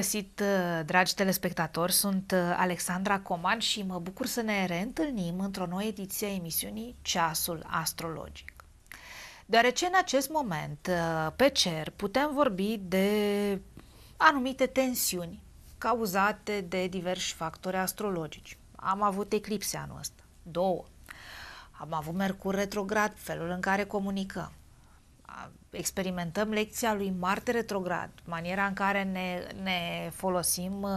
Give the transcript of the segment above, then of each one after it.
găsit, uh, dragi telespectatori! Sunt uh, Alexandra Coman și mă bucur să ne reîntâlnim într-o nouă ediție a emisiunii Ceasul Astrologic. Deoarece în acest moment, uh, pe cer, putem vorbi de anumite tensiuni cauzate de diversi factori astrologici. Am avut eclipse anul ăsta, două. Am avut Mercur retrograd, felul în care comunicăm experimentăm lecția lui Marte retrograd, maniera în care ne, ne folosim uh,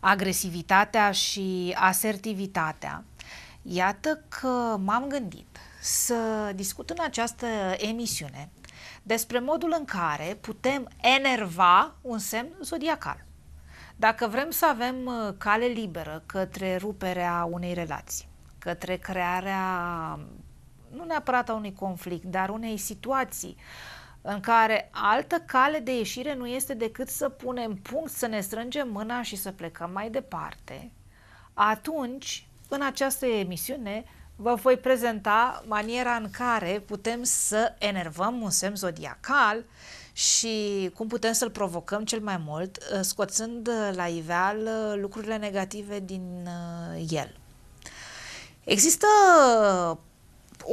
agresivitatea și asertivitatea, iată că m-am gândit să discut în această emisiune despre modul în care putem enerva un semn zodiacal. Dacă vrem să avem uh, cale liberă către ruperea unei relații, către crearea nu neapărat a unui conflict, dar unei situații în care altă cale de ieșire nu este decât să punem punct, să ne strângem mâna și să plecăm mai departe, atunci, în această emisiune, vă voi prezenta maniera în care putem să enervăm un semn zodiacal și cum putem să-l provocăm cel mai mult, uh, scoțând la iveal lucrurile negative din uh, el. Există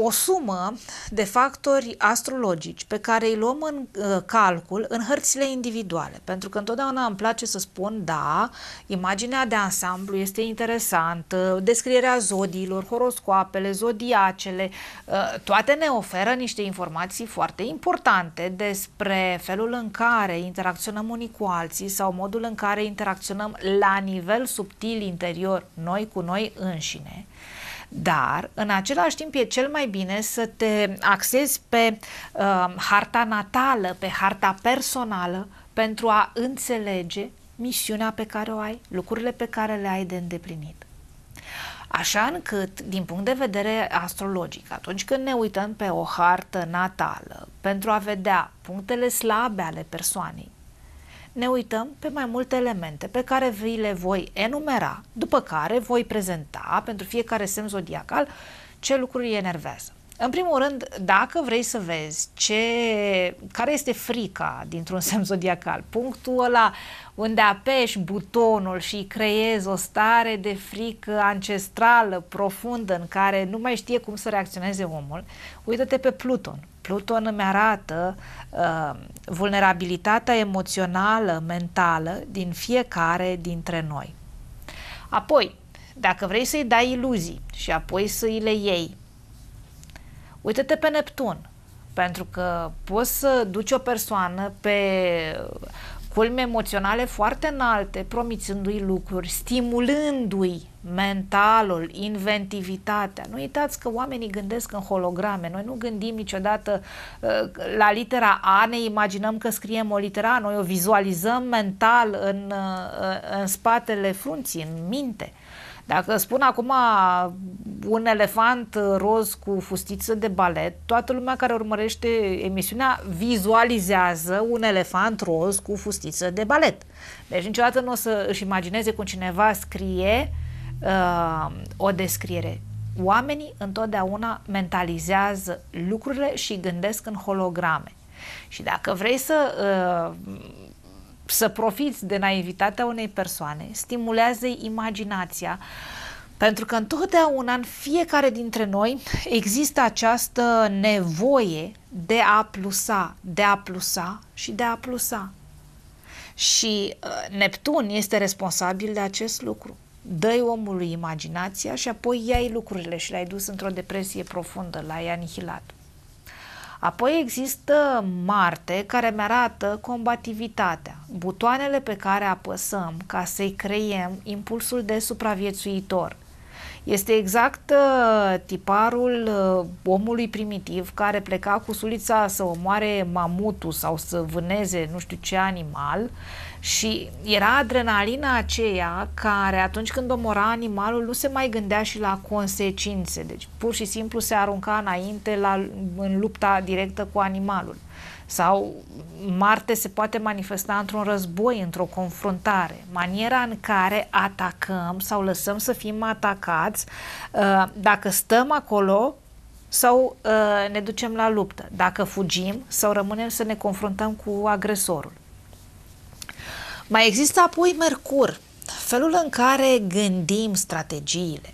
o sumă de factori astrologici pe care îi luăm în uh, calcul în hărțile individuale, pentru că întotdeauna îmi place să spun, da, imaginea de ansamblu este interesantă, descrierea zodiilor, horoscoapele, zodiacele, uh, toate ne oferă niște informații foarte importante despre felul în care interacționăm unii cu alții sau modul în care interacționăm la nivel subtil interior, noi cu noi înșine dar în același timp e cel mai bine să te axezi pe uh, harta natală, pe harta personală, pentru a înțelege misiunea pe care o ai, lucrurile pe care le ai de îndeplinit. Așa încât, din punct de vedere astrologic, atunci când ne uităm pe o hartă natală pentru a vedea punctele slabe ale persoanei, ne uităm pe mai multe elemente pe care vi le voi enumera, după care voi prezenta pentru fiecare semn zodiacal ce lucruri îi enervează. În primul rând, dacă vrei să vezi ce, care este frica dintr-un semn zodiacal, punctul ăla unde apeși butonul și creezi o stare de frică ancestrală, profundă, în care nu mai știe cum să reacționeze omul, uită-te pe Pluton. Pluton îmi arată uh, vulnerabilitatea emoțională, mentală din fiecare dintre noi. Apoi, dacă vrei să-i dai iluzii și apoi să i le iei, Uită-te pe Neptun, pentru că poți să duci o persoană pe culme emoționale foarte înalte, promițându-i lucruri, stimulându-i mentalul, inventivitatea. Nu uitați că oamenii gândesc în holograme. Noi nu gândim niciodată uh, la litera A, ne imaginăm că scriem o litera A, noi o vizualizăm mental în, uh, în spatele frunții, în minte. Dacă spun acum un elefant roz cu fustiță de balet, toată lumea care urmărește emisiunea vizualizează un elefant roz cu fustiță de balet. Deci niciodată nu o să își imagineze cum cineva scrie uh, o descriere. Oamenii întotdeauna mentalizează lucrurile și gândesc în holograme. Și dacă vrei să uh, să profiți de naivitatea unei persoane, stimulează imaginația, pentru că întotdeauna în fiecare dintre noi există această nevoie de a plusa, de a plusa și de a plusa. Și uh, Neptun este responsabil de acest lucru. Dă-i omului imaginația și apoi iai lucrurile și l-ai dus într-o depresie profundă, l-ai anihilat. Apoi există Marte care mi arată combativitatea, butoanele pe care apăsăm ca să-i creiem impulsul de supraviețuitor. Este exact uh, tiparul uh, omului primitiv care pleca cu sulița să omoare mamutul sau să vâneze nu știu ce animal și era adrenalina aceea care atunci când omora animalul nu se mai gândea și la consecințe, deci pur și simplu se arunca înainte la, în lupta directă cu animalul. Sau Marte se poate manifesta într-un război, într-o confruntare. Maniera în care atacăm sau lăsăm să fim atacați, uh, dacă stăm acolo, sau uh, ne ducem la luptă, dacă fugim sau rămânem să ne confruntăm cu agresorul. Mai există apoi Mercur, felul în care gândim strategiile,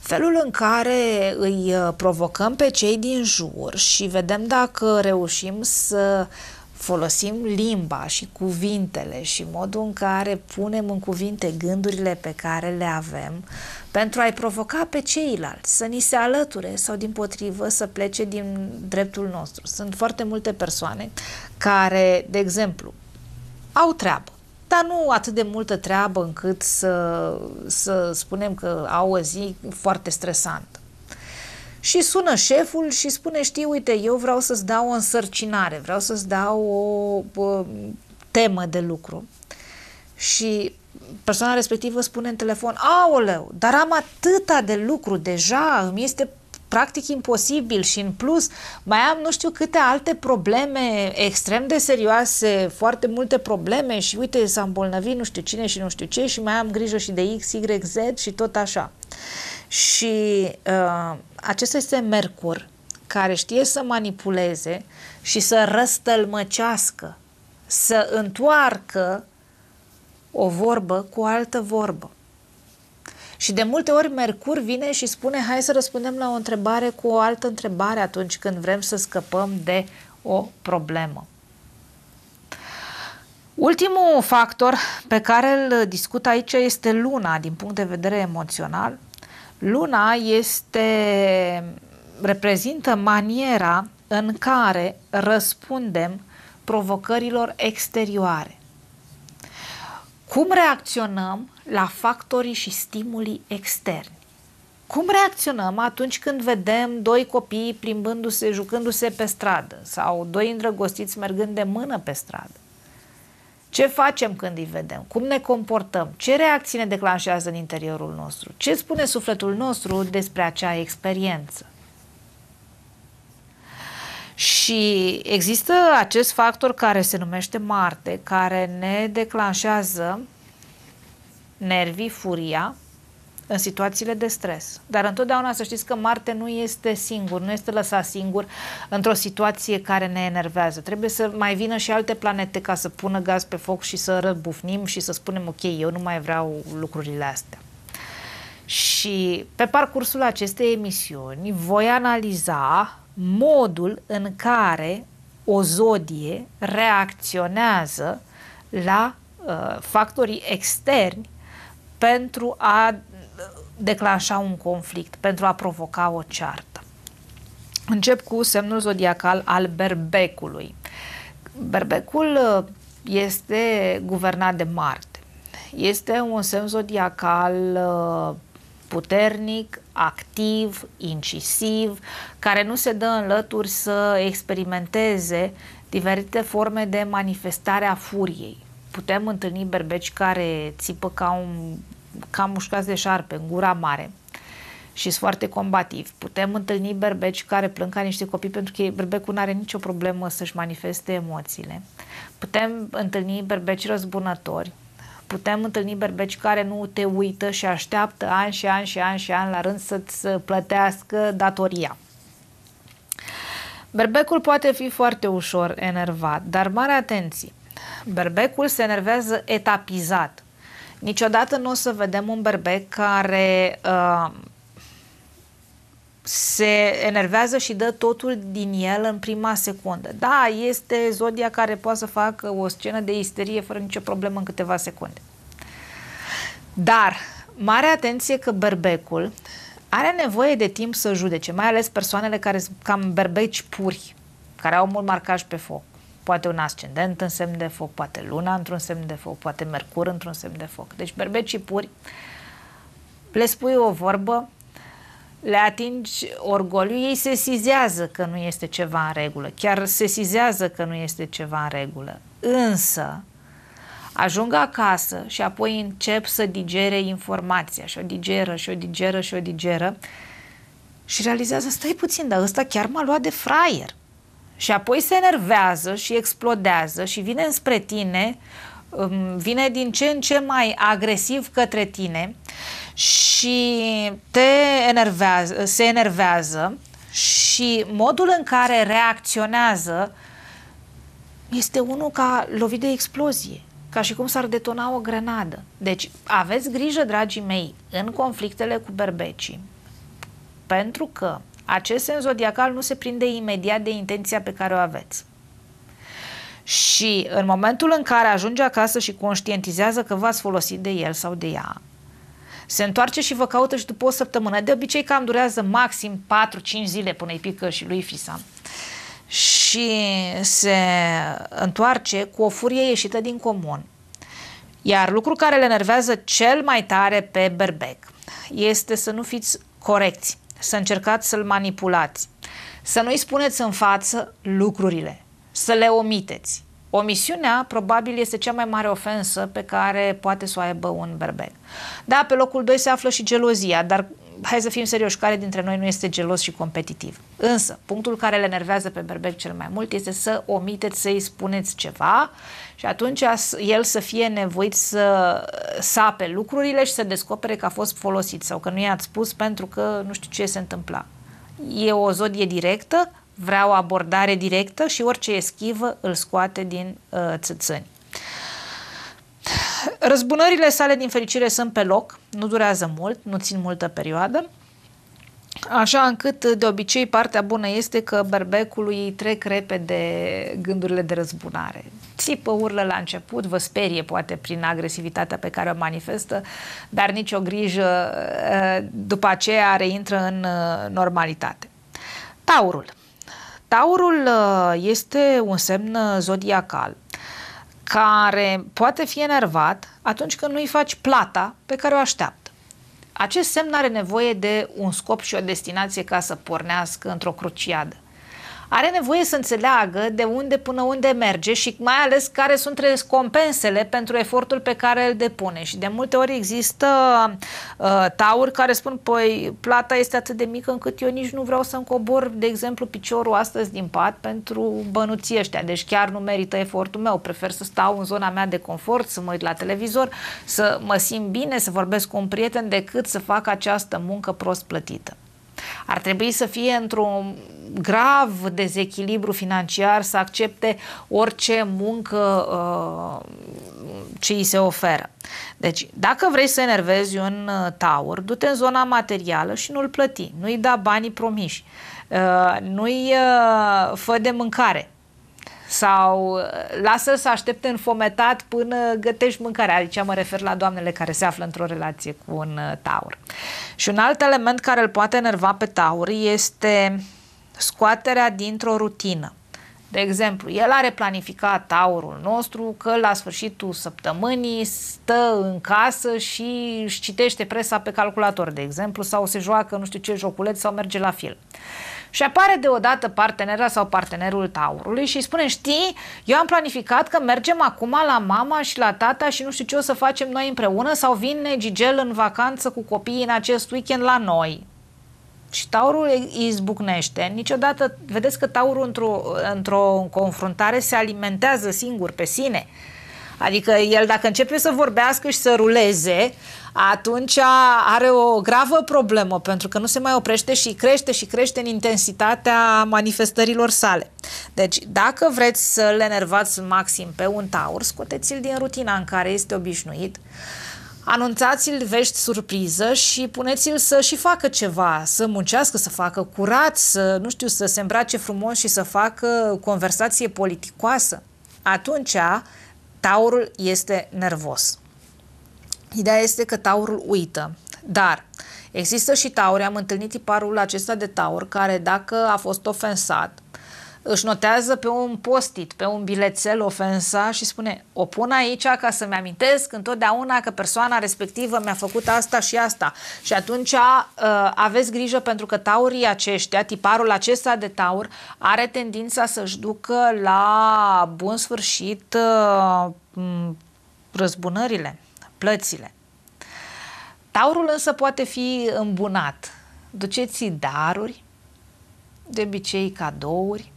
felul în care îi uh, provocăm pe cei din jur și vedem dacă reușim să folosim limba și cuvintele și modul în care punem în cuvinte gândurile pe care le avem pentru a-i provoca pe ceilalți să ni se alăture sau din potrivă să plece din dreptul nostru. Sunt foarte multe persoane care, de exemplu, au treabă, dar nu atât de multă treabă încât să, să spunem că au o zi foarte stresantă. Și sună șeful și spune, știi, uite, eu vreau să-ți dau o însărcinare, vreau să-ți dau o, o temă de lucru. Și persoana respectivă spune în telefon, aoleu, dar am atâta de lucru deja, îmi este practic imposibil și în plus mai am nu știu câte alte probleme extrem de serioase, foarte multe probleme și uite s-a îmbolnăvit nu știu cine și nu știu ce și mai am grijă și de X, Y, Z și tot așa. Și uh, acesta este Mercur care știe să manipuleze și să răstălmăcească, să întoarcă o vorbă cu o altă vorbă. Și de multe ori Mercur vine și spune hai să răspundem la o întrebare cu o altă întrebare atunci când vrem să scăpăm de o problemă. Ultimul factor pe care îl discut aici este luna din punct de vedere emoțional. Luna este reprezintă maniera în care răspundem provocărilor exterioare. Cum reacționăm la factorii și stimulii externi? Cum reacționăm atunci când vedem doi copii plimbându-se, jucându-se pe stradă sau doi îndrăgostiți mergând de mână pe stradă? Ce facem când îi vedem? Cum ne comportăm? Ce reacții ne declanșează în interiorul nostru? Ce spune sufletul nostru despre acea experiență? Și există acest factor care se numește Marte, care ne declanșează nervii, furia, în situațiile de stres. Dar întotdeauna să știți că Marte nu este singur, nu este lăsat singur într-o situație care ne enervează. Trebuie să mai vină și alte planete ca să pună gaz pe foc și să răbufnim și să spunem ok, eu nu mai vreau lucrurile astea. Și pe parcursul acestei emisiuni voi analiza modul în care o zodie reacționează la uh, factorii externi pentru a uh, declanșa un conflict, pentru a provoca o ceartă. Încep cu semnul zodiacal al berbecului. Berbecul uh, este guvernat de Marte. Este un semn zodiacal uh, puternic, activ, incisiv, care nu se dă în lături să experimenteze diferite forme de manifestare a furiei. Putem întâlni berbeci care țipă ca un ca mușcați de șarpe, în gura mare și sunt foarte combativ. Putem întâlni berbeci care plâng ca niște copii pentru că berbecul nu are nicio problemă să-și manifeste emoțiile. Putem întâlni berbeci răzbunători, putem întâlni berbeci care nu te uită și așteaptă ani și ani și ani și ani la rând să-ți uh, plătească datoria. Berbecul poate fi foarte ușor enervat, dar mare atenție! Berbecul se enervează etapizat. Niciodată nu o să vedem un berbec care uh, se enervează și dă totul din el în prima secundă. Da, este zodia care poate să facă o scenă de isterie fără nicio problemă în câteva secunde. Dar, mare atenție că berbecul are nevoie de timp să judece, mai ales persoanele care sunt cam berbeci puri, care au mult marcaj pe foc. Poate un ascendent în semn de foc, poate luna într-un semn de foc, poate mercur într-un semn de foc. Deci berbecii puri le spui o vorbă, le atingi orgoliu, ei se sizează că nu este ceva în regulă, chiar se sizează că nu este ceva în regulă. Însă, ajung acasă și apoi încep să digere informația și o digeră și o digeră și o digeră și realizează, stai puțin, dar ăsta chiar m-a luat de fraier. Și apoi se enervează și explodează și vine înspre tine vine din ce în ce mai agresiv către tine și te enervează, se enervează și modul în care reacționează este unul ca lovit de explozie, ca și cum s-ar detona o grenadă. Deci aveți grijă, dragii mei, în conflictele cu berbecii, pentru că acest sens zodiacal nu se prinde imediat de intenția pe care o aveți. Și în momentul în care ajunge acasă și conștientizează că v-ați folosit de el sau de ea, se întoarce și vă caută și după o săptămână. De obicei cam durează maxim 4-5 zile până îi pică și lui Fisa. Și se întoarce cu o furie ieșită din comun. Iar lucru care le nervează cel mai tare pe berbec este să nu fiți corecți, să încercați să-l manipulați, să nu-i spuneți în față lucrurile, să le omiteți. Omisiunea probabil este cea mai mare ofensă pe care poate să o aibă un berbec. Da, pe locul 2 se află și gelozia, dar hai să fim serioși, care dintre noi nu este gelos și competitiv? Însă, punctul care le nervează pe berbec cel mai mult este să omiteți să-i spuneți ceva și atunci el să fie nevoit să sape lucrurile și să descopere că a fost folosit sau că nu i-ați spus pentru că nu știu ce se întâmpla. E o zodie directă, vrea o abordare directă și orice eschivă îl scoate din uh, țățâni. Răzbunările sale, din fericire, sunt pe loc, nu durează mult, nu țin multă perioadă, Așa încât, de obicei, partea bună este că berbecului îi trec repede gândurile de răzbunare. Țipă, urlă la început, vă sperie poate prin agresivitatea pe care o manifestă, dar nicio grijă, uh, după aceea reintră în uh, normalitate. Taurul. Taurul uh, este un semn uh, zodiacal care poate fi enervat atunci când nu-i faci plata pe care o așteaptă. Acest semn are nevoie de un scop și o destinație ca să pornească într-o cruciadă are nevoie să înțeleagă de unde până unde merge și mai ales care sunt recompensele pentru efortul pe care îl depune. Și de multe ori există uh, tauri care spun, păi plata este atât de mică încât eu nici nu vreau să-mi cobor, de exemplu, piciorul astăzi din pat pentru bănuții ăștia. Deci chiar nu merită efortul meu. Prefer să stau în zona mea de confort, să mă uit la televizor, să mă simt bine, să vorbesc cu un prieten, decât să fac această muncă prost plătită. Ar trebui să fie într-un grav dezechilibru financiar să accepte orice muncă uh, ce îi se oferă. Deci, dacă vrei să enervezi un uh, taur, du-te în zona materială și nu-l plăti, nu-i da banii promiși, uh, nu-i uh, fă de mâncare, sau uh, lasă-l să aștepte înfometat până gătești mâncarea. Aici mă refer la doamnele care se află într-o relație cu un uh, taur. Și un alt element care îl poate enerva pe taur este scoaterea dintr-o rutină. De exemplu, el are planificat taurul nostru că la sfârșitul săptămânii stă în casă și își citește presa pe calculator, de exemplu, sau se joacă nu știu ce joculeț sau merge la film. Și apare deodată partenera sau partenerul taurului și îi spune, știi, eu am planificat că mergem acum la mama și la tata și nu știu ce o să facem noi împreună sau vine Gigel în vacanță cu copiii în acest weekend la noi. Și taurul izbucnește. Niciodată, vedeți că taurul într-o, într-o confruntare se alimentează singur pe sine. Adică el dacă începe să vorbească și să ruleze, atunci are o gravă problemă pentru că nu se mai oprește și crește și crește în intensitatea manifestărilor sale. Deci dacă vreți să le enervați maxim pe un taur, scoteți-l din rutina în care este obișnuit. Uh, anunțați-l vești surpriză și puneți-l să și facă ceva, să muncească, să facă curat, să, nu știu, să se îmbrace frumos și să facă conversație politicoasă. Atunci taurul este nervos. Ideea este că taurul uită, dar există și tauri, am întâlnit tiparul acesta de taur care dacă a fost ofensat, uh, își notează pe un postit, pe un bilețel ofensa și spune o pun aici ca să-mi amintesc întotdeauna că persoana respectivă mi-a făcut asta și asta. Și atunci uh, aveți grijă pentru că taurii aceștia, tiparul acesta de taur, are tendința să-și ducă la bun sfârșit uh, răzbunările, plățile. Taurul însă poate fi îmbunat. Duceți daruri, de obicei cadouri,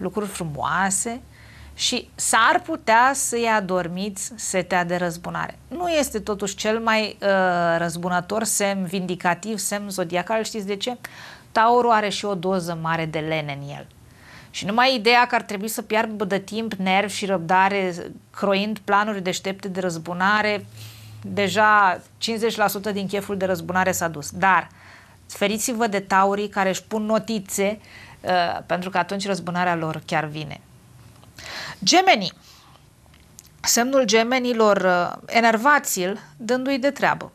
lucruri frumoase și s-ar putea să-i adormiți setea de răzbunare. Nu este totuși cel mai uh, răzbunător semn vindicativ, semn zodiacal, știți de ce? Taurul are și o doză mare de lene în el. Și numai ideea că ar trebui să piardă de timp, nervi și răbdare croind planuri deștepte de răzbunare, deja 50% din cheful de răzbunare s-a dus. Dar feriți-vă de taurii care își pun notițe uh, Uh, pentru că atunci răzbunarea lor chiar vine. Gemenii. Semnul gemenilor, uh, enervați-l, dându-i de treabă.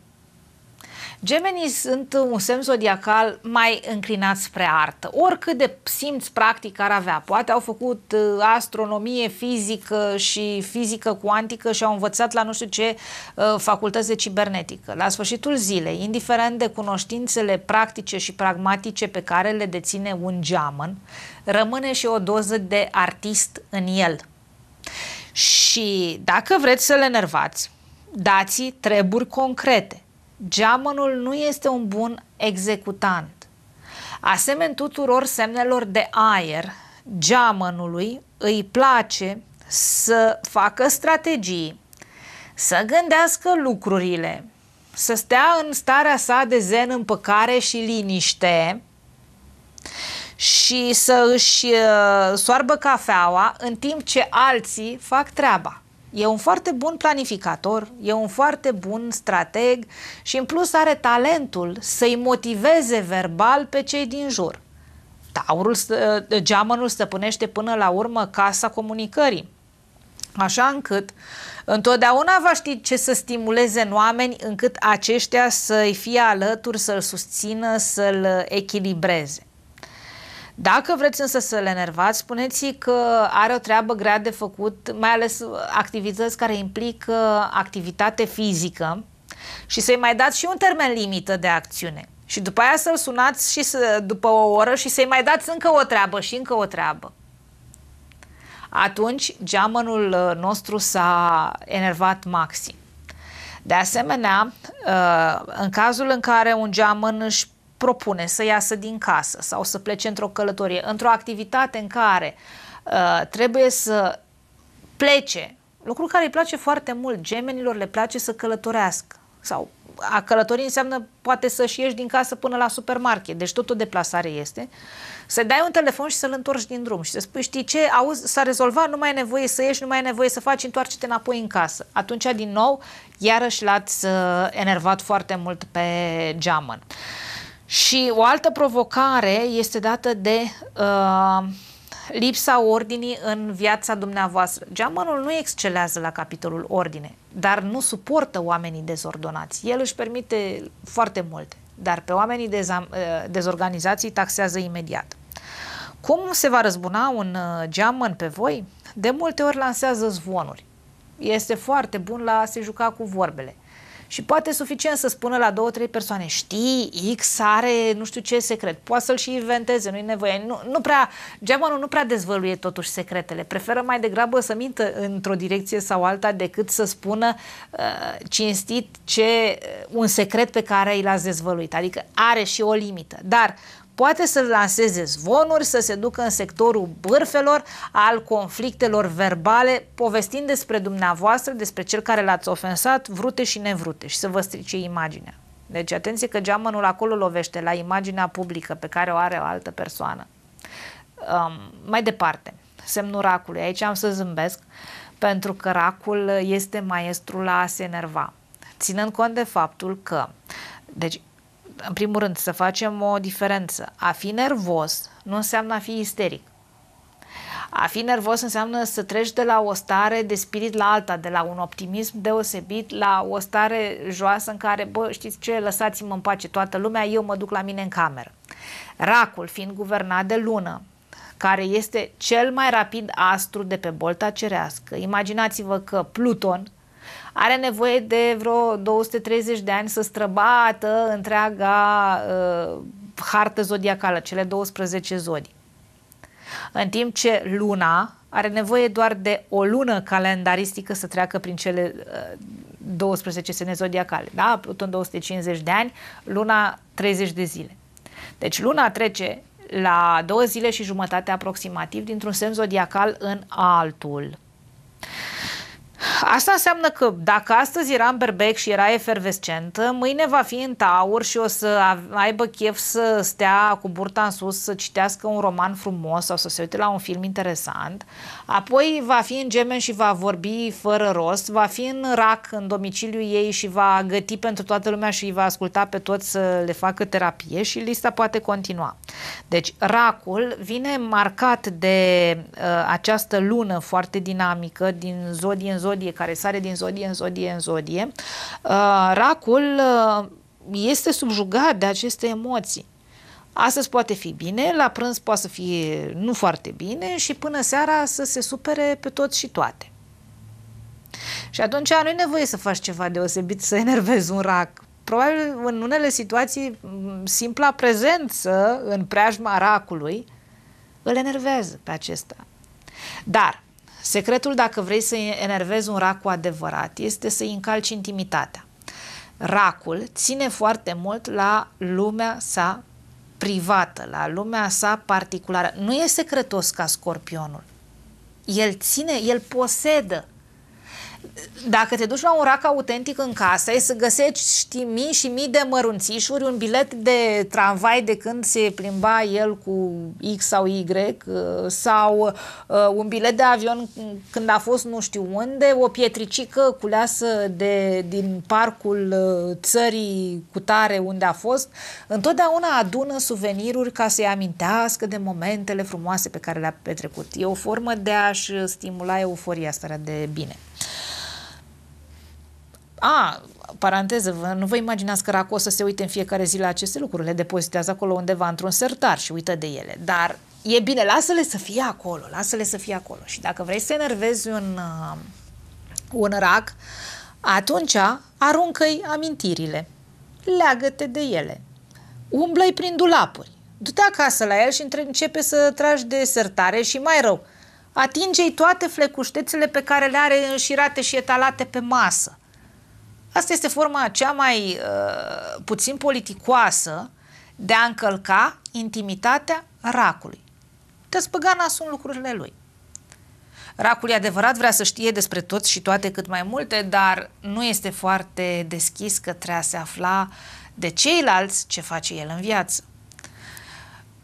Gemenii sunt un semn zodiacal mai înclinat spre artă. Oricât de simți practic ar avea, poate au făcut uh, astronomie, fizică și fizică cuantică și au învățat la nu știu ce uh, facultăți de cibernetică. La sfârșitul zilei, indiferent de cunoștințele practice și pragmatice pe care le deține un geamăn, rămâne și o doză de artist în el. Și dacă vreți să le nervați, dați treburi concrete geamănul nu este un bun executant. Asemeni tuturor semnelor de aer, geamănului îi place să facă strategii, să gândească lucrurile, să stea în starea sa de zen, împăcare și liniște și să își uh, soarbă cafeaua în timp ce alții fac treaba. E un foarte bun planificator, e un foarte bun strateg și în plus are talentul să-i motiveze verbal pe cei din jur. Taurul, ă, geamănul stăpânește până la urmă casa comunicării. Așa încât întotdeauna va ști ce să stimuleze în oameni încât aceștia să-i fie alături, să-l susțină, să-l echilibreze. Dacă vreți însă să le enervați, spuneți că are o treabă grea de făcut, mai ales uh, activități care implică uh, activitate fizică și să-i mai dați și un termen limită de acțiune. Și după aia să-l sunați și să, după o oră și să-i mai dați încă o treabă și încă o treabă. Atunci geamănul uh, nostru s-a enervat maxim. De asemenea, în cazul în care un geamăn își propune să iasă din casă sau să plece într-o călătorie, într-o activitate în care uh, trebuie să plece, lucru care îi place foarte mult, gemenilor le place să călătorească sau a călători înseamnă poate să-și ieși din casă până la supermarket, deci tot o deplasare este, să dai un telefon și să-l întorci din drum și să spui, știi ce, auzi, s-a rezolvat, nu mai e nevoie să ieși, nu mai e nevoie să faci, întoarce-te înapoi în casă. Atunci, din nou, iarăși l-ați uh, enervat foarte mult pe geamăn. Și o altă provocare este dată de uh, lipsa ordinii în viața dumneavoastră. Geamănul nu excelează la capitolul ordine, dar nu suportă oamenii dezordonați. El își permite foarte multe, dar pe oamenii dezam, uh, dezorganizații taxează imediat. Cum se va răzbuna un uh, geamăn pe voi? De multe ori lansează zvonuri. Este foarte bun la a se juca cu vorbele. Și poate suficient să spună la două, trei persoane, știi, X are nu știu ce secret, poate să-l și inventeze, nu-i nevoie. Nu, nu prea, geamănul nu prea dezvăluie totuși secretele, preferă mai degrabă să mintă într-o direcție sau alta decât să spună uh, cinstit ce, uh, un secret pe care l-ați dezvăluit. Adică are și o limită. Dar poate să lanseze zvonuri, să se ducă în sectorul bârfelor, al conflictelor verbale, povestind despre dumneavoastră, despre cel care l-ați ofensat, vrute și nevrute și să vă strice imaginea. Deci atenție că geamănul acolo lovește la imaginea publică pe care o are o altă persoană. Um, mai departe, semnul racului. Aici am să zâmbesc pentru că racul este maestrul la a se enerva. Ținând cont de faptul că deci în primul rând, să facem o diferență. A fi nervos nu înseamnă a fi isteric. A fi nervos înseamnă să treci de la o stare de spirit la alta, de la un optimism deosebit la o stare joasă în care, bă, știți ce, lăsați-mă în pace toată lumea, eu mă duc la mine în cameră. Racul, fiind guvernat de lună, care este cel mai rapid astru de pe bolta cerească. Imaginați-vă că Pluton, are nevoie de vreo 230 de ani să străbată întreaga uh, hartă zodiacală, cele 12 zodii. În timp ce luna are nevoie doar de o lună calendaristică să treacă prin cele uh, 12 semne zodiacale. Da? Pluton 250 de ani, luna 30 de zile. Deci luna trece la două zile și jumătate aproximativ dintr-un semn zodiacal în altul. Asta înseamnă că dacă astăzi era în berbec și era efervescentă, mâine va fi în taur și o să aibă chef să stea cu burta în sus, să citească un roman frumos sau să se uite la un film interesant, apoi va fi în gemen și va vorbi fără rost, va fi în rac în domiciliu ei și va găti pentru toată lumea și îi va asculta pe toți să le facă terapie și lista poate continua. Deci racul vine marcat de uh, această lună foarte dinamică din zodie în zodie zodie, care sare din zodie în zodie în zodie, uh, racul uh, este subjugat de aceste emoții. Astăzi poate fi bine, la prânz poate să fie nu foarte bine și până seara să se supere pe toți și toate. Și atunci nu e nevoie să faci ceva deosebit, să enervezi un rac. Probabil în unele situații simpla prezență în preajma racului îl enervează pe acesta. Dar Secretul, dacă vrei să enervezi un rac cu adevărat, este să-i încalci intimitatea. Racul ține foarte mult la lumea sa privată, la lumea sa particulară. Nu e secretos ca scorpionul. El ține, el posedă dacă te duci la un rac autentic în casă, e să găsești mii și mii de mărunțișuri, un bilet de tramvai de când se plimba el cu X sau Y, uh, sau uh, un bilet de avion când a fost nu știu unde, o pietricică culeasă de, din parcul uh, țării cutare unde a fost. Întotdeauna adună suveniruri ca să-i amintească de momentele frumoase pe care le-a petrecut. E o formă de a-și stimula euforia asta de bine. A, paranteză, vă, nu vă imaginați că Raco să se uite în fiecare zi la aceste lucruri, le depozitează acolo undeva într-un sertar și uită de ele, dar e bine, lasă-le să fie acolo, lasă-le să fie acolo și dacă vrei să enervezi un, uh, un rac, atunci aruncă-i amintirile, leagă-te de ele, umblă-i prin dulapuri, du-te acasă la el și începe să tragi de sertare și mai rău, atinge-i toate flecuștețele pe care le are înșirate și etalate pe masă, Asta este forma cea mai uh, puțin politicoasă de a încălca intimitatea racului. Despăgana sunt lucrurile lui. Racul e adevărat, vrea să știe despre toți și toate cât mai multe, dar nu este foarte deschis către a se afla de ceilalți ce face el în viață.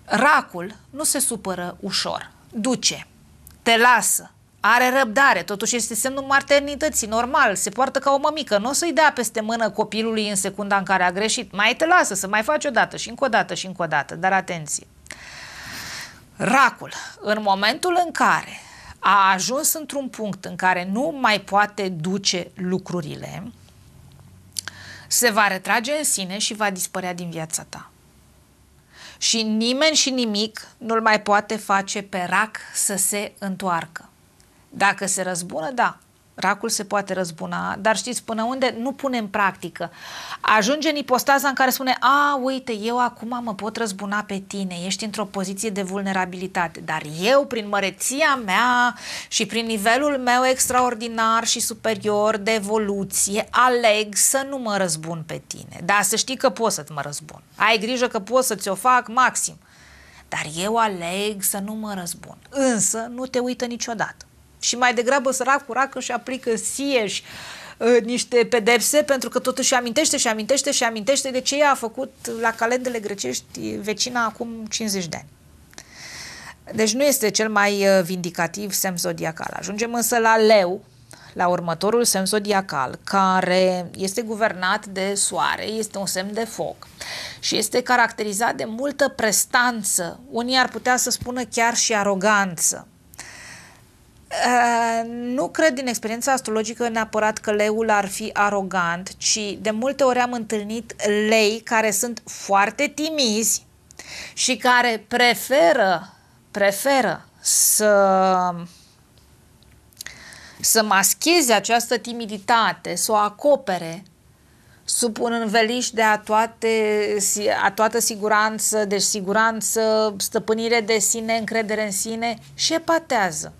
Racul nu se supără ușor, duce, te lasă, are răbdare, totuși este semnul maternității, normal, se poartă ca o mămică, nu o să-i dea peste mână copilului în secunda în care a greșit. Mai te lasă să mai faci o dată și încă o dată și încă o dată, dar atenție. Racul, în momentul în care a ajuns într-un punct în care nu mai poate duce lucrurile, se va retrage în sine și va dispărea din viața ta. Și nimeni și nimic nu-l mai poate face pe rac să se întoarcă. Dacă se răzbună, da, Racul se poate răzbuna, dar știți până unde nu pune în practică. Ajunge în ipostaza în care spune, a, uite, eu acum mă pot răzbuna pe tine, ești într-o poziție de vulnerabilitate, dar eu, prin măreția mea și prin nivelul meu extraordinar și superior de evoluție, aleg să nu mă răzbun pe tine. Dar să știi că pot să mă răzbun. Ai grijă că pot să ți-o fac maxim. Dar eu aleg să nu mă răzbun. Însă nu te uită niciodată și mai degrabă săracul rac își aplică sieși ă, niște pedepse pentru că totuși amintește și amintește și amintește de ce ea a făcut la calendele grecești vecina acum 50 de ani. Deci nu este cel mai ă, vindicativ semn zodiacal. Ajungem însă la leu, la următorul semn zodiacal, care este guvernat de soare, este un semn de foc și este caracterizat de multă prestanță. Unii ar putea să spună chiar și aroganță. Uh, nu cred din experiența astrologică neapărat că leul ar fi arogant, ci de multe ori am întâlnit lei care sunt foarte timizi și care preferă, preferă să să mascheze această timiditate, să o acopere sub un înveliș de a, toate, a toată siguranță, deci siguranță, stăpânire de sine, încredere în sine și epatează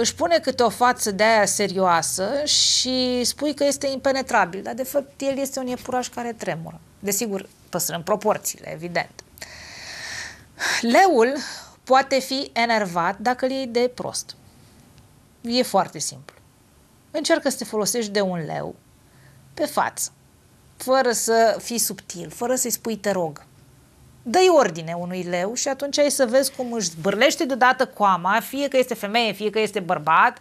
își pune câte o față de aia serioasă și spui că este impenetrabil, dar de fapt el este un iepuraș care tremură. Desigur, păstrăm proporțiile, evident. Leul poate fi enervat dacă îl iei de prost. E foarte simplu. Încearcă să te folosești de un leu pe față, fără să fii subtil, fără să-i spui te rog dă-i ordine unui leu și atunci ai să vezi cum își bârlește deodată coama, fie că este femeie, fie că este bărbat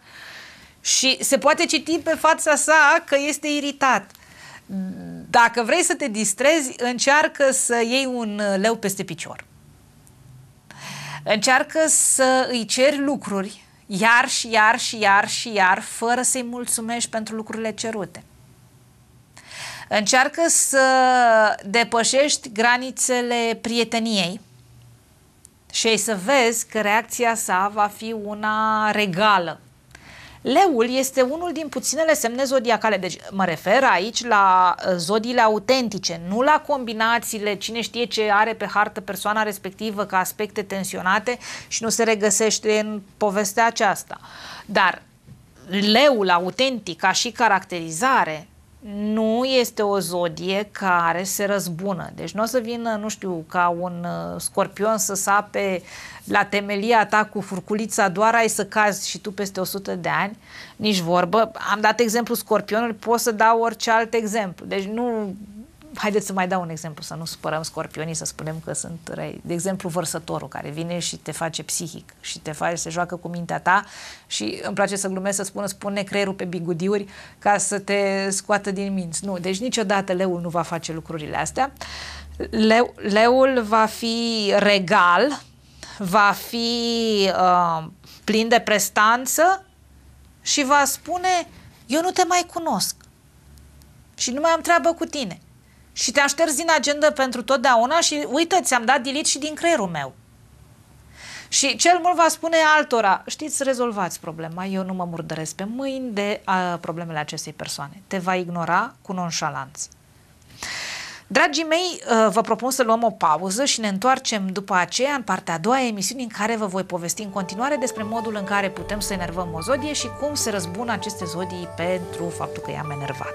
și se poate citi pe fața sa că este iritat. Dacă vrei să te distrezi, încearcă să iei un leu peste picior. Încearcă să îi ceri lucruri iar și iar și iar și iar, fără să-i mulțumești pentru lucrurile cerute. Încearcă să depășești granițele prieteniei și ai să vezi că reacția sa va fi una regală. Leul este unul din puținele semne zodiacale, deci mă refer aici la uh, zodiile autentice, nu la combinațiile cine știe ce are pe hartă persoana respectivă ca aspecte tensionate și nu se regăsește în povestea aceasta. Dar leul autentic ca și caracterizare nu este o zodie care se răzbună. Deci nu o să vină, nu știu, ca un uh, scorpion să sape la temelia ta cu furculița, doar ai să cazi și tu peste 100 de ani, nici vorbă. Am dat exemplu scorpionului, pot să dau orice alt exemplu. Deci nu haideți să mai dau un exemplu, să nu supărăm scorpionii, să spunem că sunt răi. De exemplu, vărsătorul care vine și te face psihic și te face, se joacă cu mintea ta și îmi place să glumesc, să spună, spune creierul pe bigudiuri ca să te scoată din minți. Nu, deci niciodată leul nu va face lucrurile astea. Le, leul va fi regal, va fi uh, plin de prestanță și va spune, eu nu te mai cunosc și nu mai am treabă cu tine și te-am șters din agenda pentru totdeauna și uite, ți-am dat delete și din creierul meu. Și cel mult va spune altora, știți, rezolvați problema, eu nu mă murdăresc pe mâini de a, problemele acestei persoane. Te va ignora cu nonșalanță. Dragii mei, ă, vă propun să luăm o pauză și ne întoarcem după aceea în partea a doua emisiuni în care vă voi povesti în continuare despre modul în care putem să enervăm o zodie și cum se răzbună aceste zodii pentru faptul că i-am enervat.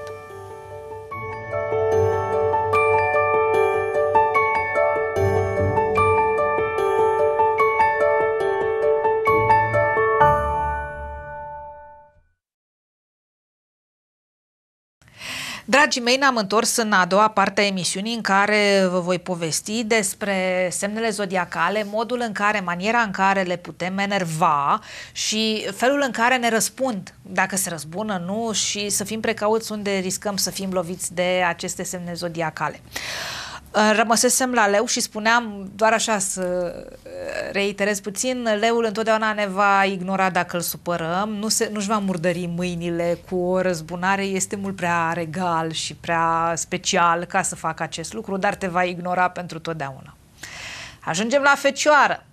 Dragii mei, ne-am întors în a doua parte a emisiunii în care vă voi povesti despre semnele zodiacale, modul în care, maniera în care le putem enerva și felul în care ne răspund, dacă se răzbună, nu, și să fim precauți unde riscăm să fim loviți de aceste semne zodiacale. Uh, Rămăsesem la leu și spuneam, doar așa să uh, reiterez puțin, leul întotdeauna ne va ignora dacă îl supărăm, nu se, nu-și va murdări mâinile cu o răzbunare, este mult prea regal și prea special ca să facă acest lucru, dar te va ignora pentru totdeauna. Ajungem la fecioară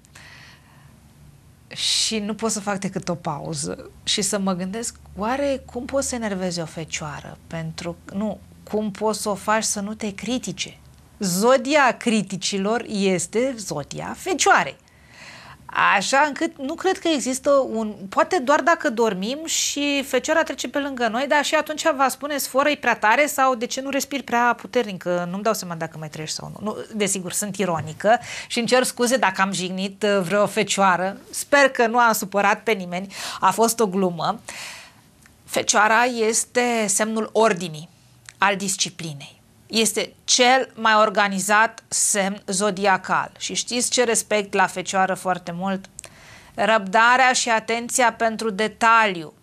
și nu pot să fac decât o pauză și să mă gândesc, oare cum poți să enervezi o fecioară? Pentru, nu, cum poți să o faci să nu te critique? zodia criticilor este zodia fecioare. Așa încât nu cred că există un... Poate doar dacă dormim și fecioara trece pe lângă noi, dar și atunci va spune sforă prea tare sau de ce nu respiri prea puternic, că nu-mi dau seama dacă mai treci sau nu. nu desigur, sunt ironică și îmi cer scuze dacă am jignit uh, vreo fecioară. Sper că nu am supărat pe nimeni, a fost o glumă. Fecioara este semnul ordinii, al disciplinei este cel mai organizat semn zodiacal. Și știți ce respect la fecioară foarte mult? Răbdarea și atenția pentru detaliu.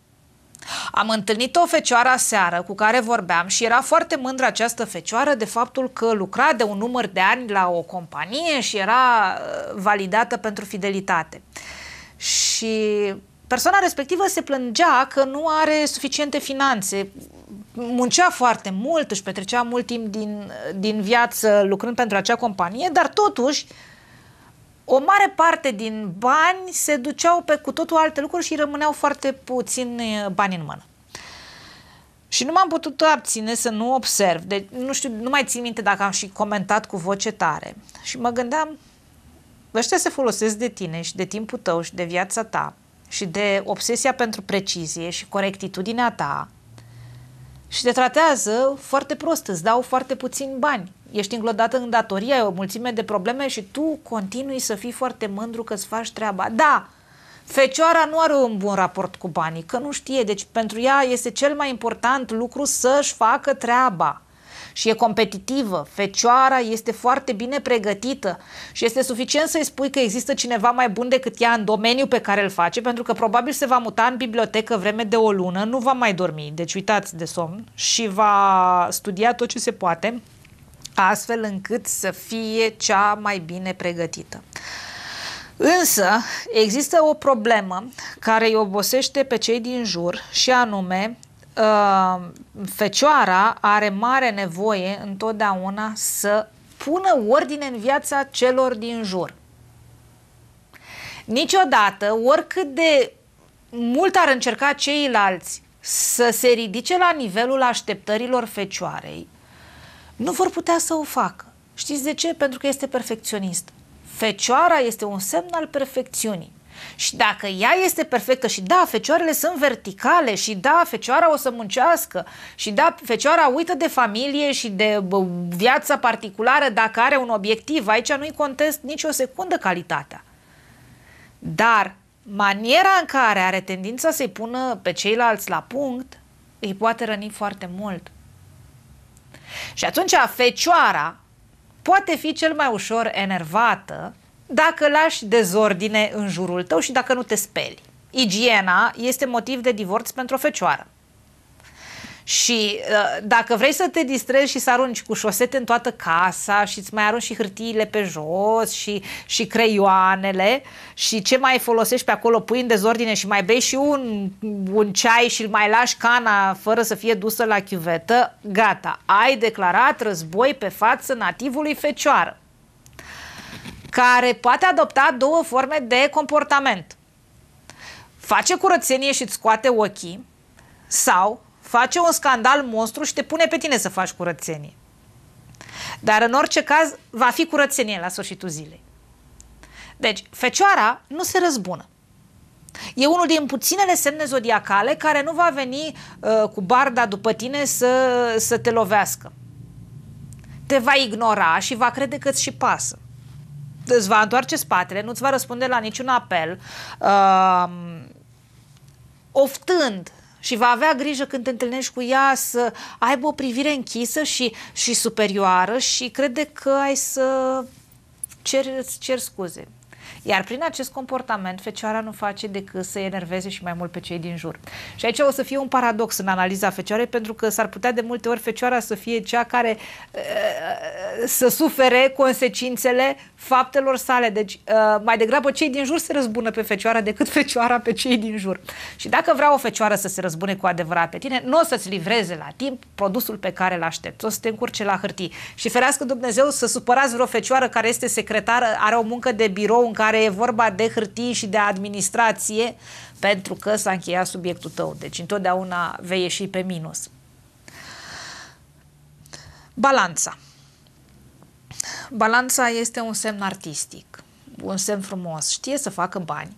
Am întâlnit o fecioară seară cu care vorbeam și era foarte mândră această fecioară de faptul că lucra de un număr de ani la o companie și era uh, validată pentru fidelitate. Și persoana respectivă se plângea că nu are suficiente finanțe muncea foarte mult, își petrecea mult timp din, din viață lucrând pentru acea companie, dar totuși o mare parte din bani se duceau pe cu totul alte lucruri și rămâneau foarte puțin eh, bani în mână. Și nu m-am putut abține să nu observ, de, deci, nu știu, nu mai țin minte dacă am și comentat cu voce tare. Și mă gândeam, ăștia se folosesc de tine și de timpul tău și de viața ta și de obsesia pentru precizie și corectitudinea ta și te tratează foarte prost, îți dau foarte puțin bani. Ești înglodată în datorie, ai o mulțime de probleme și tu continui să fii foarte mândru că îți faci treaba. Da, Fecioara nu are un bun raport cu banii, că nu știe, deci pentru ea este cel mai important lucru să-și facă treaba și e competitivă, fecioara este foarte bine pregătită și este suficient să-i spui că există cineva mai bun decât ea în domeniul pe care îl face, pentru că probabil se va muta în bibliotecă vreme de o lună, nu va mai dormi, deci uitați de somn și va studia tot ce se poate, astfel încât să fie cea mai bine pregătită. Însă, există o problemă care îi obosește pe cei din jur și anume Uh, fecioara are mare nevoie întotdeauna să pună ordine în viața celor din jur. Niciodată, oricât de mult ar încerca ceilalți să se ridice la nivelul așteptărilor fecioarei, nu vor putea să o facă. Știți de ce? Pentru că este perfecționist. Fecioara este un semn al perfecțiunii. Și dacă ea este perfectă și da, fecioarele sunt verticale și da, fecioara o să muncească și da, fecioara uită de familie și de viața particulară dacă are un obiectiv, aici nu-i contest nicio secundă calitatea. Dar maniera în care are tendința să-i pună pe ceilalți la punct îi poate răni foarte mult. Și atunci fecioara poate fi cel mai ușor enervată dacă lași dezordine în jurul tău și dacă nu te speli. Igiena este motiv de divorț pentru o fecioară. Și uh, dacă vrei să te distrezi și să arunci cu șosete în toată casa și îți mai arunci și hârtiile pe jos și, și creioanele și ce mai folosești pe acolo, pui în dezordine și mai bei și un, un ceai și îl mai lași cana fără să fie dusă la chiuvetă, gata, ai declarat război pe față nativului fecioară care poate adopta două forme de comportament. Face curățenie și îți scoate ochii sau face un scandal monstru și te pune pe tine să faci curățenie. Dar în orice caz va fi curățenie la sfârșitul zilei. Deci, fecioara nu se răzbună. E unul din puținele semne zodiacale care nu va veni uh, cu barda după tine să, să te lovească. Te va ignora și va crede că îți și pasă îți va întoarce spatele, nu-ți va răspunde la niciun apel, uh, oftând și va avea grijă când te întâlnești cu ea să aibă o privire închisă și, și superioară și crede că ai să ceri, îți ceri scuze. Iar prin acest comportament, fecioara nu face decât să enerveze și mai mult pe cei din jur. Și aici o să fie un paradox în analiza fecioarei, pentru că s-ar putea de multe ori fecioara să fie cea care uh, să sufere consecințele faptelor sale. Deci, uh, mai degrabă cei din jur se răzbună pe fecioara decât fecioara pe cei din jur. Și dacă vrea o fecioară să se răzbune cu adevărat pe tine, nu o să-ți livreze la timp produsul pe care îl aștepți. O să te încurce la hârtie. Și ferească Dumnezeu să supărați vreo fecioară care este secretară, are o muncă de birou în care e vorba de hârtii și de administrație, pentru că s-a încheiat subiectul tău. Deci întotdeauna vei ieși pe minus. Balanța. Balanța este un semn artistic, un semn frumos. Știe să facă bani.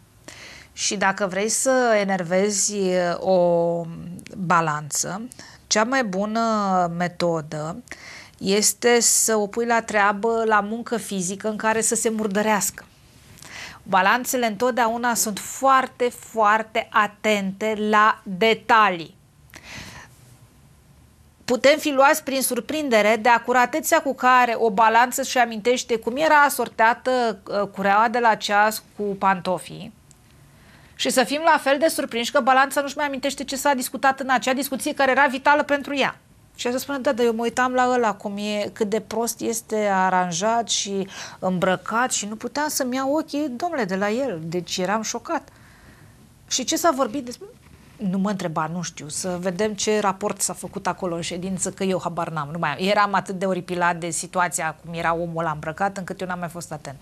Și dacă vrei să enervezi o balanță, cea mai bună metodă este să o pui la treabă la muncă fizică în care să se murdărească. Balanțele întotdeauna sunt foarte, foarte atente la detalii. Putem fi luați prin surprindere de acuratețea cu care o balanță și amintește cum era asortată uh, cureaua de la ceas cu pantofii și să fim la fel de surprinși că balanța nu-și mai amintește ce s-a discutat în acea discuție care era vitală pentru ea. Și să spună, da, dar eu mă uitam la ăla cum e, cât de prost este aranjat și îmbrăcat și nu puteam să-mi iau ochii, domnule, de la el. Deci eram șocat. Și ce s-a vorbit despre... Nu mă întreba, nu știu, să vedem ce raport s-a făcut acolo în ședință, că eu habar n-am. Nu mai am. Eram atât de oripilat de situația cum era omul ăla îmbrăcat, încât eu n-am mai fost atent.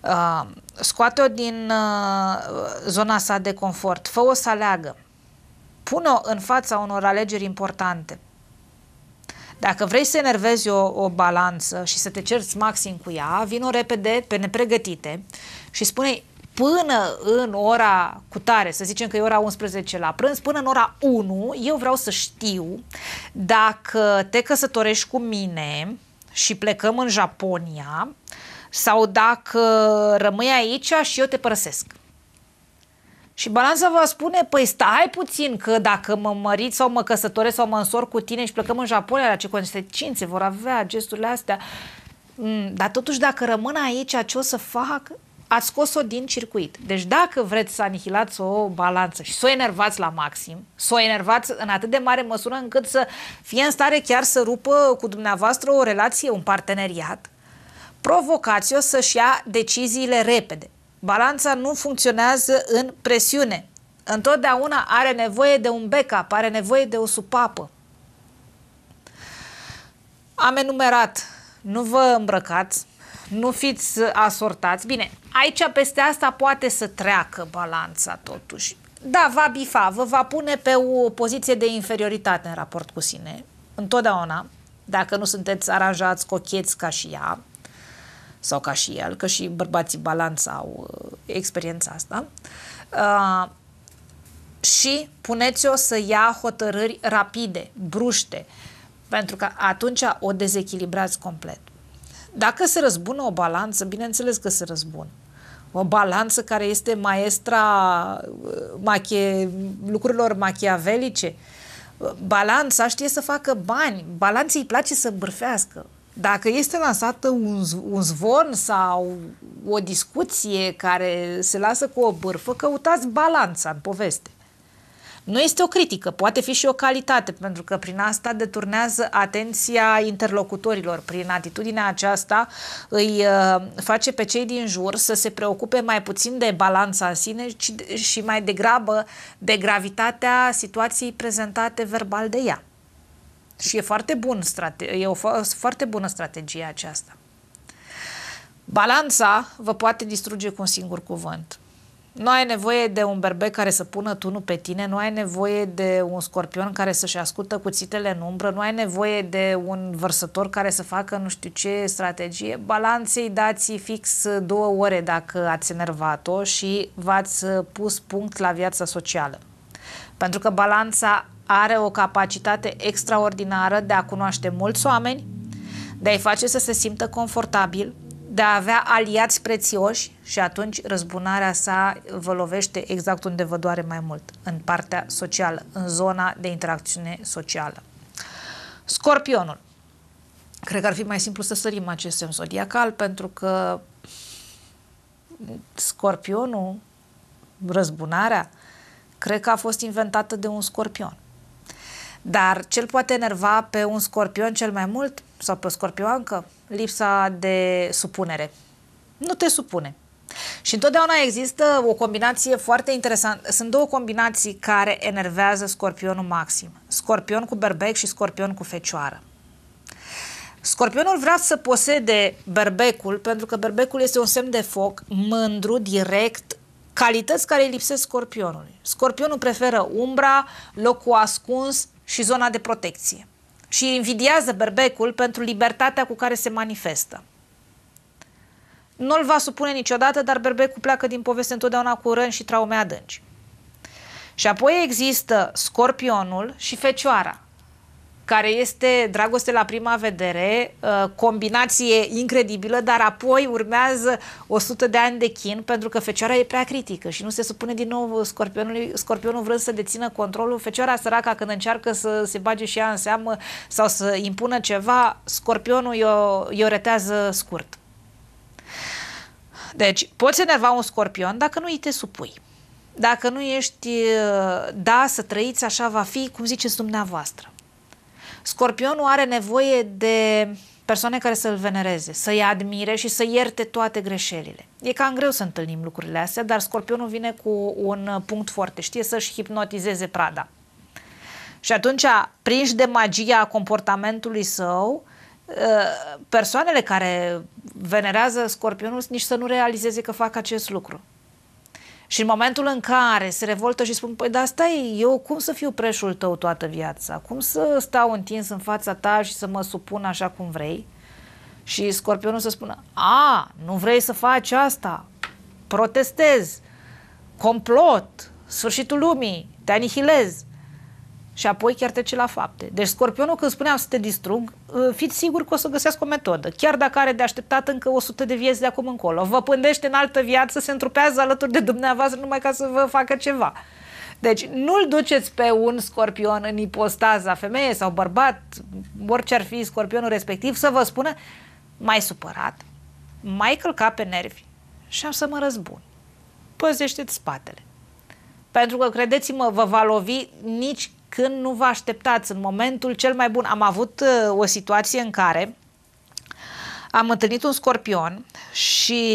Uh, scoate-o din uh, zona sa de confort, fă-o să aleagă, pună în fața unor alegeri importante. Dacă vrei să enervezi o, o balanță și să te cerți maxim cu ea, vino repede, pe nepregătite și spune până în ora cutare, să zicem că e ora 11 la prânz, până în ora 1, eu vreau să știu dacă te căsătorești cu mine și plecăm în Japonia sau dacă rămâi aici și eu te părăsesc. Și balanța va spune, păi stai puțin că dacă mă mărit sau mă căsătoresc sau mă însor cu tine și plecăm în Japonia, la ce consecințe vor avea gesturile astea? Mm, dar totuși dacă rămân aici, ce o să fac? Ați scos-o din circuit. Deci dacă vreți să anihilați o balanță și să o enervați la maxim, să o enervați în atât de mare măsură încât să fie în stare chiar să rupă cu dumneavoastră o relație, un parteneriat, provocați-o să-și ia deciziile repede Balanța nu funcționează în presiune. Întotdeauna are nevoie de un backup, are nevoie de o supapă. Am enumerat, nu vă îmbrăcați, nu fiți asortați. Bine, aici peste asta poate să treacă balanța totuși. Da, va bifa, vă va pune pe o poziție de inferioritate în raport cu sine. Întotdeauna, dacă nu sunteți aranjați, cocheți ca și ea, sau ca și el, că și bărbații balanța au uh, experiența asta. Uh, și puneți-o să ia hotărâri rapide, bruște, pentru că atunci o dezechilibrați complet. Dacă se răzbună o balanță, bineînțeles că se răzbună. O balanță care este maestra uh, machie, lucrurilor machiavelice. Balanța știe să facă bani, balanții îi place să bârfească, dacă este lansată un, un zvon sau o discuție care se lasă cu o bârfă, căutați balanța în poveste. Nu este o critică, poate fi și o calitate, pentru că prin asta deturnează atenția interlocutorilor. Prin atitudinea aceasta îi uh, face pe cei din jur să se preocupe mai puțin de balanța în sine și mai degrabă de gravitatea situației prezentate verbal de ea. Și e foarte, bun strate- e o fo- foarte bună strategia aceasta. Balanța vă poate distruge cu un singur cuvânt. Nu ai nevoie de un berbec care să pună tunul pe tine, nu ai nevoie de un scorpion care să-și ascută cuțitele în umbră, nu ai nevoie de un vărsător care să facă nu știu ce strategie. Balanței dați fix două ore dacă ați enervat-o și v-ați pus punct la viața socială. Pentru că balanța are o capacitate extraordinară de a cunoaște mulți oameni, de a-i face să se simtă confortabil, de a avea aliați prețioși și atunci răzbunarea sa vă lovește exact unde vă doare mai mult, în partea socială, în zona de interacțiune socială. Scorpionul. Cred că ar fi mai simplu să sărim acest semn zodiacal pentru că scorpionul, răzbunarea, cred că a fost inventată de un scorpion. Dar cel poate enerva pe un scorpion cel mai mult, sau pe o scorpioancă, lipsa de supunere. Nu te supune. Și întotdeauna există o combinație foarte interesantă. Sunt două combinații care enervează scorpionul maxim. Scorpion cu berbec și scorpion cu fecioară. Scorpionul vrea să posede berbecul pentru că berbecul este un semn de foc mândru, direct, calități care îi lipsesc scorpionului. Scorpionul preferă umbra, locul ascuns, și zona de protecție și invidiază berbecul pentru libertatea cu care se manifestă. Nu-l va supune niciodată, dar berbecul pleacă din poveste întotdeauna cu răni și traume adânci. Și apoi există scorpionul și fecioara, care este dragoste la prima vedere, uh, combinație incredibilă, dar apoi urmează 100 de ani de chin pentru că fecioara e prea critică și nu se supune din nou scorpionului, scorpionul vrând să dețină controlul, fecioara săraca când încearcă să se bage și ea în seamă sau să impună ceva, scorpionul i-o, i retează scurt. Deci, poți enerva un scorpion dacă nu îi te supui dacă nu ești, uh, da, să trăiți așa va fi, cum ziceți dumneavoastră. Scorpionul are nevoie de persoane care să-l venereze, să-i admire și să ierte toate greșelile. E cam greu să întâlnim lucrurile astea, dar scorpionul vine cu un punct foarte, știe să-și hipnotizeze prada. Și atunci, prinși de magia comportamentului său, ă, persoanele care venerează scorpionul nici să nu realizeze că fac acest lucru. Și în momentul în care se revoltă și spun, păi dar stai, eu cum să fiu preșul tău toată viața? Cum să stau întins în fața ta și să mă supun așa cum vrei? Și scorpionul să spună, a, nu vrei să faci asta, protestez, complot, sfârșitul lumii, te anihilezi! și apoi chiar trece la fapte. Deci scorpionul, când spuneam să te distrug, uh, fiți siguri că o să găsească o metodă. Chiar dacă are de așteptat încă 100 de vieți de acum încolo. Vă pândește în altă viață, se întrupează alături de dumneavoastră numai ca să vă facă ceva. Deci nu-l duceți pe un scorpion în ipostaza femeie sau bărbat, orice ar fi scorpionul respectiv, să vă spună mai supărat, mai călca pe nervi și am să mă răzbun. Păzește-ți spatele. Pentru că, credeți-mă, vă va lovi nici când nu vă așteptați, în momentul cel mai bun. Am avut uh, o situație în care am întâlnit un scorpion și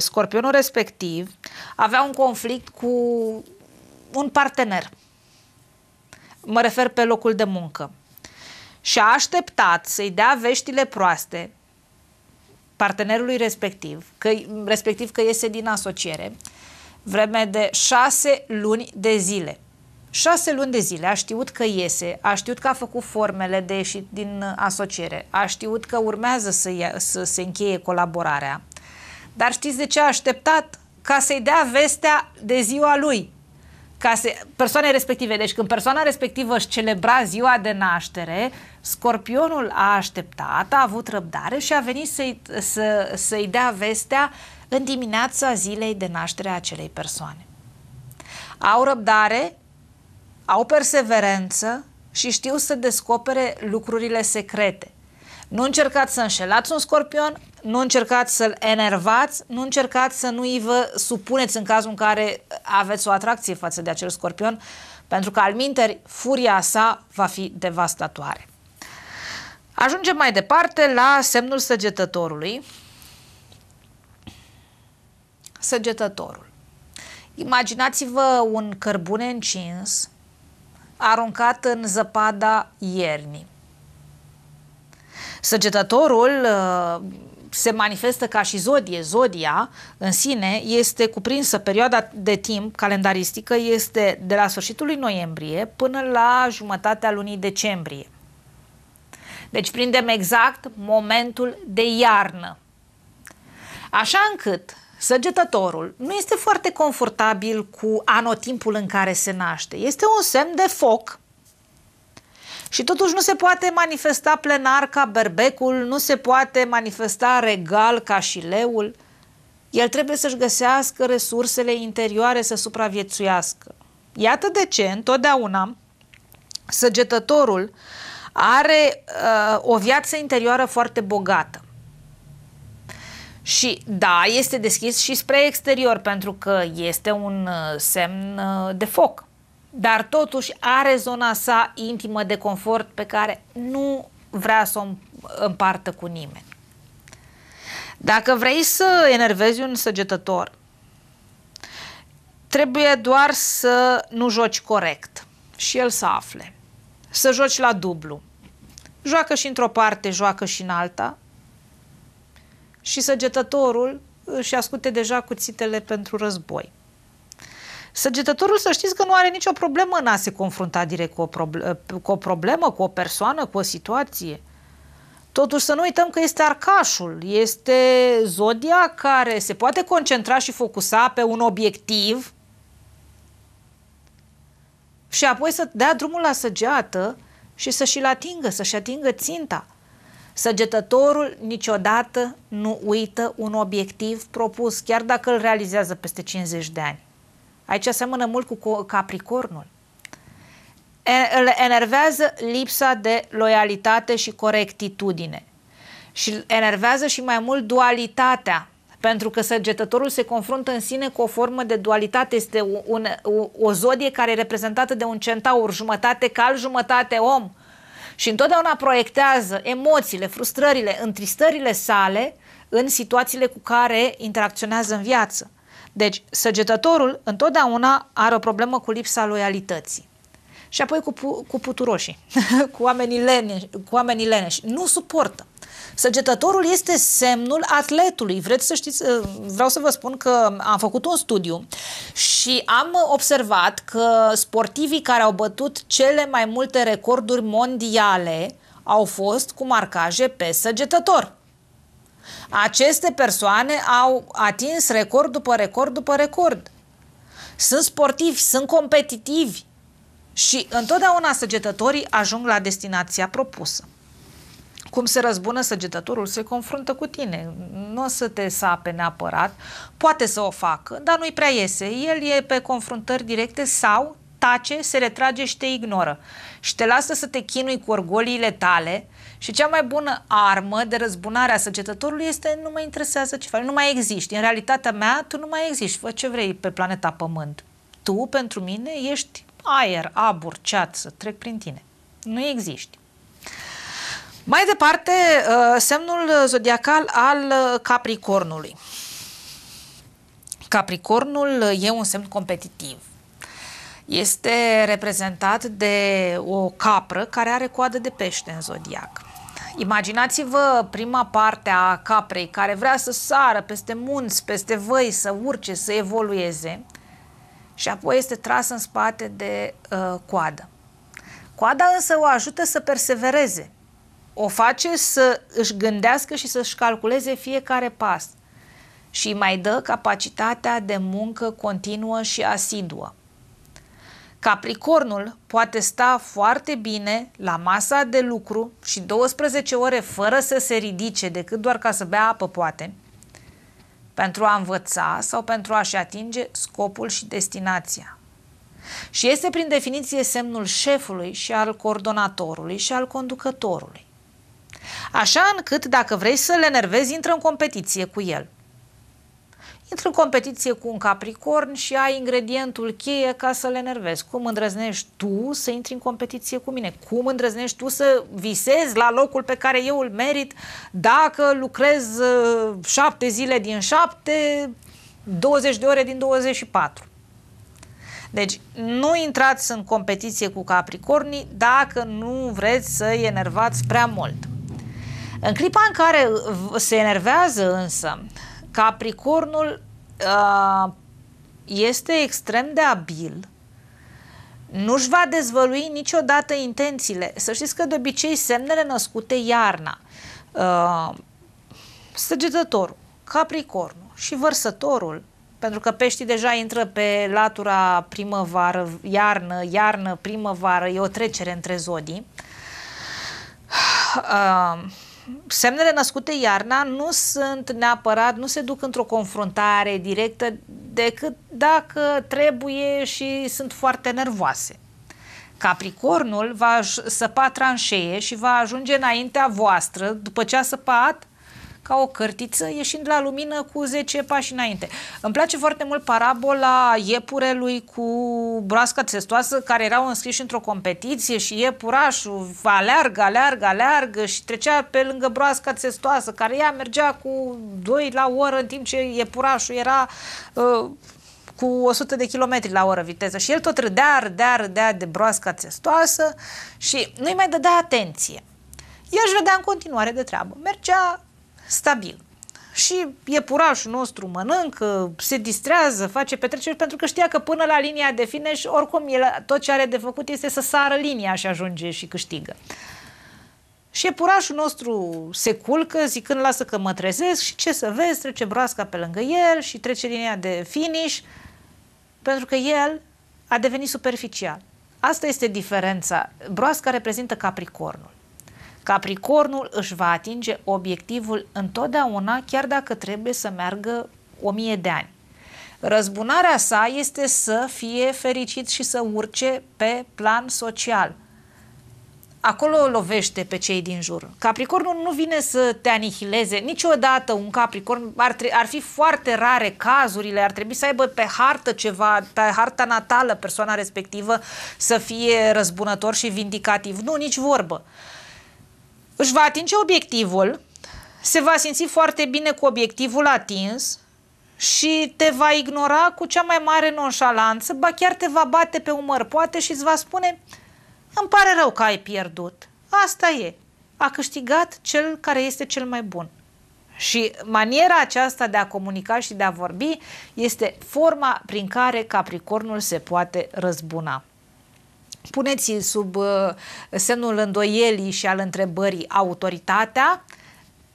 scorpionul respectiv avea un conflict cu un partener. Mă refer pe locul de muncă. Și a așteptat să-i dea veștile proaste partenerului respectiv, că, respectiv că iese din asociere, vreme de șase luni de zile șase luni de zile a știut că iese, a știut că a făcut formele de ieșit din uh, asociere, a știut că urmează să, ia, să se încheie colaborarea. Dar știți de ce a așteptat? Ca să-i dea vestea de ziua lui. Ca să persoane respective, deci când persoana respectivă își celebra ziua de naștere, scorpionul a așteptat, a avut răbdare și a venit să-i, să, să-i dea vestea în dimineața zilei de naștere a acelei persoane. Au răbdare, au perseverență și știu să descopere lucrurile secrete. Nu încercați să înșelați un scorpion, nu încercați să-l enervați, nu încercați să nu-i vă supuneți în cazul în care aveți o atracție față de acel scorpion, pentru că al minteri furia sa va fi devastatoare. Ajungem mai departe la semnul săgetătorului. Săgetătorul. Imaginați-vă un cărbune încins aruncat în zăpada iernii. Săgetătorul uh, se manifestă ca și zodie. Zodia în sine este cuprinsă perioada de timp calendaristică este de la sfârșitul lui noiembrie până la jumătatea lunii decembrie. Deci prindem exact momentul de iarnă. Așa încât Săgetătorul nu este foarte confortabil cu anotimpul în care se naște. Este un semn de foc și totuși nu se poate manifesta plenar ca berbecul, nu se poate manifesta regal ca și leul. El trebuie să-și găsească resursele interioare să supraviețuiască. Iată de ce, întotdeauna, săgetătorul are uh, o viață interioară foarte bogată. Și da, este deschis și spre exterior pentru că este un uh, semn uh, de foc. Dar totuși are zona sa intimă de confort pe care nu vrea să o împartă cu nimeni. Dacă vrei să enervezi un săgetător, trebuie doar să nu joci corect și el să afle. Să joci la dublu. Joacă și într-o parte, joacă și în alta, și săgetătorul își ascute deja cuțitele pentru război. Săgetătorul să știți că nu are nicio problemă în a se confrunta direct cu o, problemă, cu o problemă, cu o persoană, cu o situație. Totuși să nu uităm că este arcașul, este zodia care se poate concentra și focusa pe un obiectiv și apoi să dea drumul la săgeată și să și-l atingă, să-și atingă ținta. Săgetătorul niciodată nu uită un obiectiv propus, chiar dacă îl realizează peste 50 de ani. Aici seamănă mult cu Capricornul. Îl enervează lipsa de loialitate și corectitudine. Și enervează și mai mult dualitatea, pentru că săgetătorul se confruntă în sine cu o formă de dualitate. Este un, un, o, zodie care e reprezentată de un centaur, jumătate cal, jumătate om – și întotdeauna proiectează emoțiile, frustrările, întristările sale în situațiile cu care interacționează în viață. Deci, săgetătorul întotdeauna are o problemă cu lipsa loialității. Și apoi cu, cu puturoșii, cu oamenii, leneși, cu oamenii leneși. Nu suportă. Săgetătorul este semnul atletului. Vreți să știți, uh, vreau să vă spun că am făcut un studiu și am observat că sportivii care au bătut cele mai multe recorduri mondiale au fost cu marcaje pe săgetător. Aceste persoane au atins record după record după record. Sunt sportivi, sunt competitivi și întotdeauna săgetătorii ajung la destinația propusă cum se răzbună săgetătorul, se confruntă cu tine. Nu o să te sape neapărat, poate să o facă, dar nu-i prea iese. El e pe confruntări directe sau tace, se retrage și te ignoră și te lasă să te chinui cu orgoliile tale și cea mai bună armă de răzbunare a săgetătorului este nu mă interesează ce faci, nu mai existi. În realitatea mea, tu nu mai existi, fă ce vrei pe planeta Pământ. Tu, pentru mine, ești aer, abur, ceață, trec prin tine. Nu existi. Mai departe, uh, semnul zodiacal al uh, Capricornului. Capricornul uh, e un semn competitiv. Este reprezentat de o capră care are coadă de pește în zodiac. Imaginați-vă prima parte a caprei care vrea să sară peste munți, peste văi, să urce, să evolueze și apoi este trasă în spate de uh, coadă. Coada însă o ajută să persevereze, o face să își gândească și să-și calculeze fiecare pas și mai dă capacitatea de muncă continuă și asiduă. Capricornul poate sta foarte bine la masa de lucru și 12 ore fără să se ridice, decât doar ca să bea apă, poate, pentru a învăța sau pentru a-și atinge scopul și destinația. Și este, prin definiție, semnul șefului și al coordonatorului și al conducătorului. Așa încât, dacă vrei să le enervezi, intră în competiție cu el. Intră în competiție cu un capricorn și ai ingredientul cheie ca să le enervezi. Cum îndrăznești tu să intri în competiție cu mine? Cum îndrăznești tu să visezi la locul pe care eu îl merit dacă lucrez uh, șapte zile din șapte, 20 de ore din 24? Deci nu intrați în competiție cu capricornii dacă nu vreți să-i enervați prea mult. În clipa în care uh, se enervează însă, Capricornul uh, este extrem de abil, nu-și va dezvălui niciodată intențiile. Să știți că de obicei semnele născute iarna, uh, săgetătorul, capricornul și vărsătorul, pentru că peștii deja intră pe latura primăvară, iarnă, iarnă, primăvară, e o trecere între zodii, uh, semnele născute iarna nu sunt neapărat, nu se duc într-o confruntare directă decât dacă trebuie și sunt foarte nervoase. Capricornul va săpa tranșee și va ajunge înaintea voastră, după ce a săpat, ca o cărtiță ieșind la lumină cu 10 pași înainte. Îmi place foarte mult parabola iepurelui cu broasca țestoasă care erau înscriși într-o competiție și iepurașul aleargă, aleargă, aleargă și trecea pe lângă broasca țestoasă care ea mergea cu 2 la oră în timp ce iepurașul era uh, cu 100 de km la oră viteză și el tot râdea, râdea, râdea de broasca țestoasă și nu-i mai dădea atenție. Eu își vedea în continuare de treabă. Mergea, stabil. Și iepurașul nostru mănâncă, se distrează, face petreceri pentru că știa că până la linia de finish, oricum el, tot ce are de făcut este să sară linia și ajunge și câștigă. Și iepurașul nostru se culcă zicând lasă că mă trezesc și ce să vezi, trece broasca pe lângă el și trece linia de finish pentru că el a devenit superficial. Asta este diferența. Broasca reprezintă capricornul. Capricornul își va atinge obiectivul întotdeauna, chiar dacă trebuie să meargă o mie de ani. Răzbunarea sa este să fie fericit și să urce pe plan social. Acolo lovește pe cei din jur. Capricornul nu vine să te anihileze. Niciodată un Capricorn ar, tre- ar fi foarte rare cazurile, ar trebui să aibă pe hartă ceva, pe harta natală persoana respectivă să fie răzbunător și vindicativ. Nu, nici vorbă. Uh, își va atinge obiectivul, se va simți foarte bine cu obiectivul atins și te va ignora cu cea mai mare nonșalanță, ba chiar te va bate pe umăr, poate și îți va spune îmi pare rău că ai pierdut, asta e, a câștigat cel care este cel mai bun. Și maniera aceasta de a comunica și de a vorbi este forma prin care Capricornul se poate răzbuna puneți sub uh, semnul îndoielii și al întrebării autoritatea,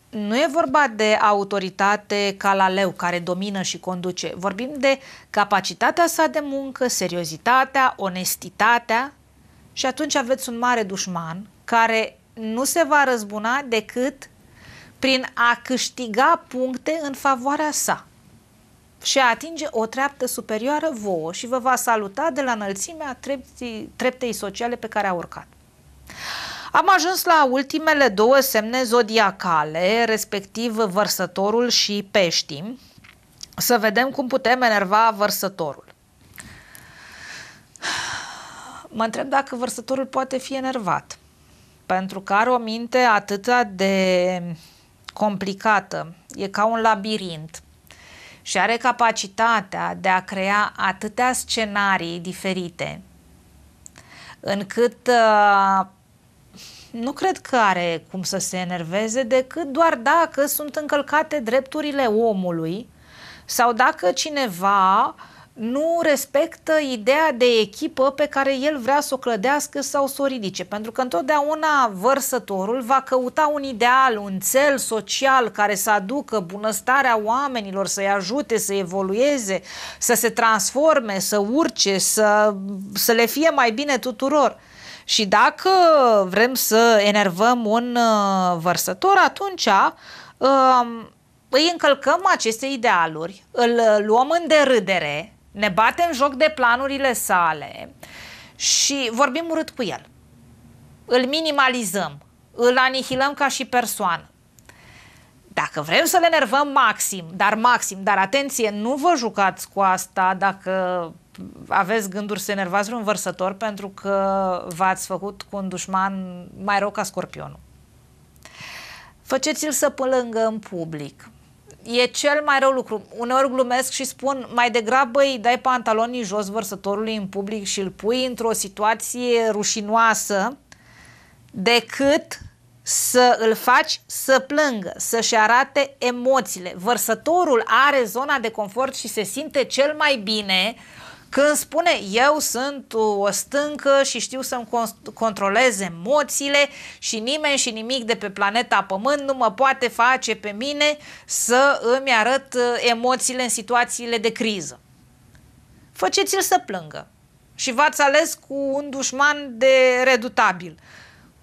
nu e vorba de autoritate ca la leu, care domină și conduce. Vorbim de capacitatea sa de muncă, seriozitatea, onestitatea și atunci aveți un mare dușman care nu se va răzbuna decât prin a câștiga puncte în favoarea sa și a atinge o treaptă superioară vouă și vă va saluta de la înălțimea treptei, treptei sociale pe care a urcat. Am ajuns la ultimele două semne zodiacale, respectiv vărsătorul și peștii, să vedem cum putem enerva vărsătorul. Mă întreb dacă vărsătorul poate fi enervat, pentru că are o minte atât de complicată, e ca un labirint și are capacitatea de a crea atâtea scenarii diferite încât uh, nu cred că are cum să se enerveze decât doar dacă sunt încălcate drepturile omului sau dacă cineva nu respectă ideea de echipă pe care el vrea să o clădească sau să o ridice. Pentru că întotdeauna vărsătorul va căuta un ideal, un cel social care să aducă bunăstarea oamenilor, să-i ajute să evolueze, să se transforme, să urce, să, să le fie mai bine tuturor. Și dacă vrem să enervăm un uh, vărsător, atunci uh, îi încălcăm aceste idealuri, îl uh, luăm în derâdere, ne batem joc de planurile sale și vorbim urât cu el. Îl minimalizăm, îl anihilăm ca și persoană. Dacă vrem să le nervăm maxim, dar maxim, dar atenție, nu vă jucați cu asta dacă aveți gânduri să enervați vreun vărsător pentru că v-ați făcut cu un dușman mai rău ca scorpionul. Faceți-l să plângă în public e cel mai rău lucru. Uneori glumesc și spun, mai degrabă îi dai pantalonii jos vărsătorului în public și îl pui într-o situație rușinoasă decât să îl faci să plângă, să-și arate emoțiile. Vărsătorul are zona de confort și se simte cel mai bine când spune eu sunt o stâncă și știu să-mi controlez emoțiile și nimeni și nimic de pe planeta Pământ nu mă poate face pe mine să îmi arăt uh, emoțiile în situațiile de criză. Faceți-l să plângă și v-ați ales cu un dușman de redutabil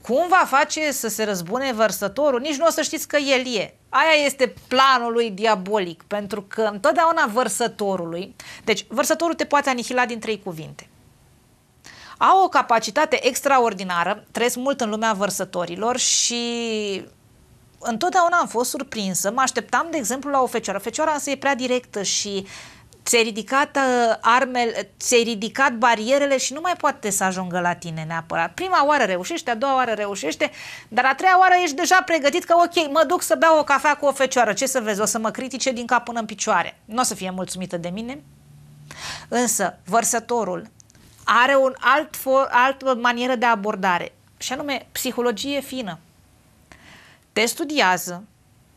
cum va face să se răzbune vărsătorul? Nici nu o să știți că el e. Aia este planul lui diabolic, pentru că întotdeauna vărsătorului, deci vărsătorul te poate anihila din trei cuvinte. Au o capacitate extraordinară, trăiesc mult în lumea vărsătorilor și întotdeauna am fost surprinsă. Mă așteptam, de exemplu, la o fecioară. Fecioara însă e prea directă și ți-ai ridicat uh, armele, ți-ai ridicat barierele și nu mai poate să ajungă la tine neapărat. Prima oară reușește, a doua oară reușește, dar a treia oară ești deja pregătit că ok, mă duc să beau o cafea cu o fecioară, ce să vezi, o să mă critique din cap până în picioare. Nu o să fie mulțumită de mine. Însă, vărsătorul are un alt, for, alt manieră de abordare, și anume psihologie fină. Te studiază,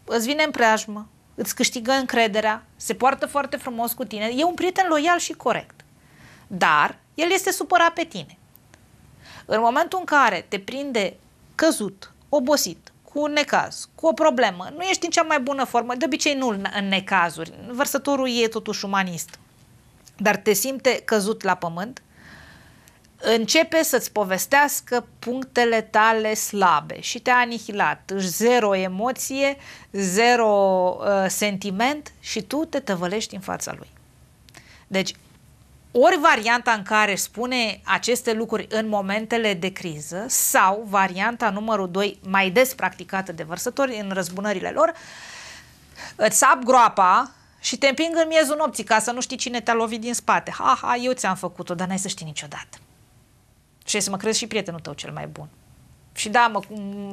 îți vine în preajmă, îți câștigă încrederea, se poartă foarte frumos cu tine, e un prieten loial și corect. Dar el este supărat pe tine. În momentul în care te prinde căzut, obosit, cu un necaz, cu o problemă, nu ești în cea mai bună formă, de obicei nu în necazuri, vărsătorul e totuși umanist, dar te simte căzut la pământ, începe să-ți povestească punctele tale slabe și te-a anihilat. Zero emoție, zero uh, sentiment și tu te tăvălești în fața lui. Deci, ori varianta în care spune aceste lucruri în momentele de criză sau varianta numărul 2, mai des practicată de vărsători în răzbunările lor, îți sap groapa și te împing în miezul nopții ca să nu știi cine te-a lovit din spate. Ha, ha, eu ți-am făcut-o, dar n-ai să știi niciodată și să mă crezi și prietenul tău cel mai bun. Și da, mă,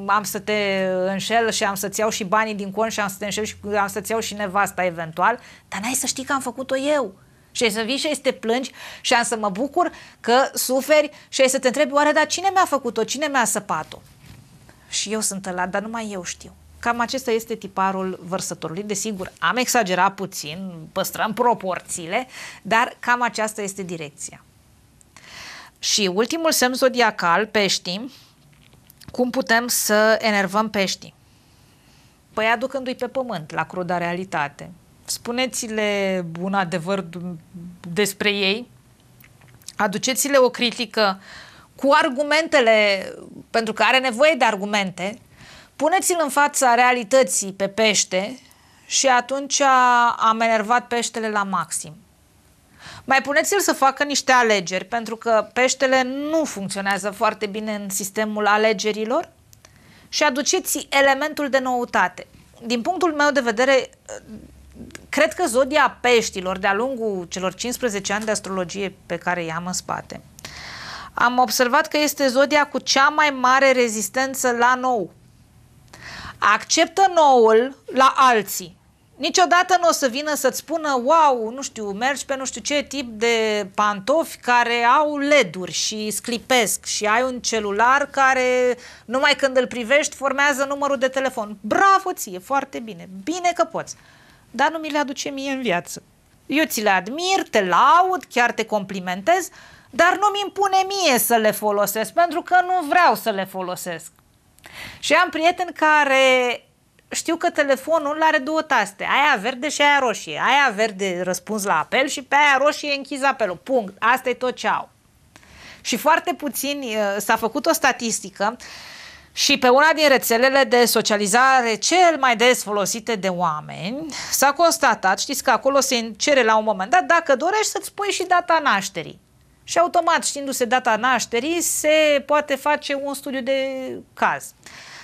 am să te înșel și am să-ți iau și banii din cont și am să te înșel și am să-ți iau și nevasta eventual, dar n-ai să știi că am făcut-o eu. Și ai să vii și ai să te plângi și am să mă bucur că suferi și ai să te întrebi oare, dar cine mi-a făcut-o, cine mi-a săpat-o? Și eu sunt ăla, dar numai eu știu. Cam acesta este tiparul vărsătorului. Desigur, am exagerat puțin, păstrăm proporțiile, dar cam aceasta este direcția. Și ultimul semn zodiacal, peștii, cum putem să enervăm peștii? Păi aducându-i pe pământ, la cruda realitate. Spuneți-le un adevăr despre ei, aduceți-le o critică cu argumentele, pentru că are nevoie de argumente, puneți-l în fața realității pe pește și atunci am enervat peștele la maxim. Mai puneți-l să facă niște alegeri, pentru că peștele nu funcționează foarte bine în sistemul alegerilor și aduceți elementul de noutate. Din punctul meu de vedere, cred că zodia peștilor de-a lungul celor 15 ani de astrologie pe care i-am în spate, am observat că este zodia cu cea mai mare rezistență la nou. Acceptă noul la alții, niciodată nu o să vină să-ți spună, wow, nu știu, mergi pe nu știu ce tip de pantofi care au leduri și sclipesc și ai un celular care numai când îl privești formează numărul de telefon. Bravo ție, foarte bine, bine că poți. Dar nu mi le aduce mie în viață. Eu ți le admir, te laud, chiar te complimentez, dar nu-mi impune mie să le folosesc, pentru că nu vreau să le folosesc. Și am prieten care știu că telefonul are două taste, aia verde și aia roșie. Aia verde răspuns la apel și pe aia roșie închizi apelul. Punct. Asta e tot ce au. Și foarte puțin uh, s-a făcut o statistică și pe una din rețelele de socializare cel mai des folosite de oameni s-a constatat, știți că acolo se cere la un moment dat, dacă dorești să-ți pui și data nașterii. Și automat, știindu-se data nașterii, se poate face un studiu de caz.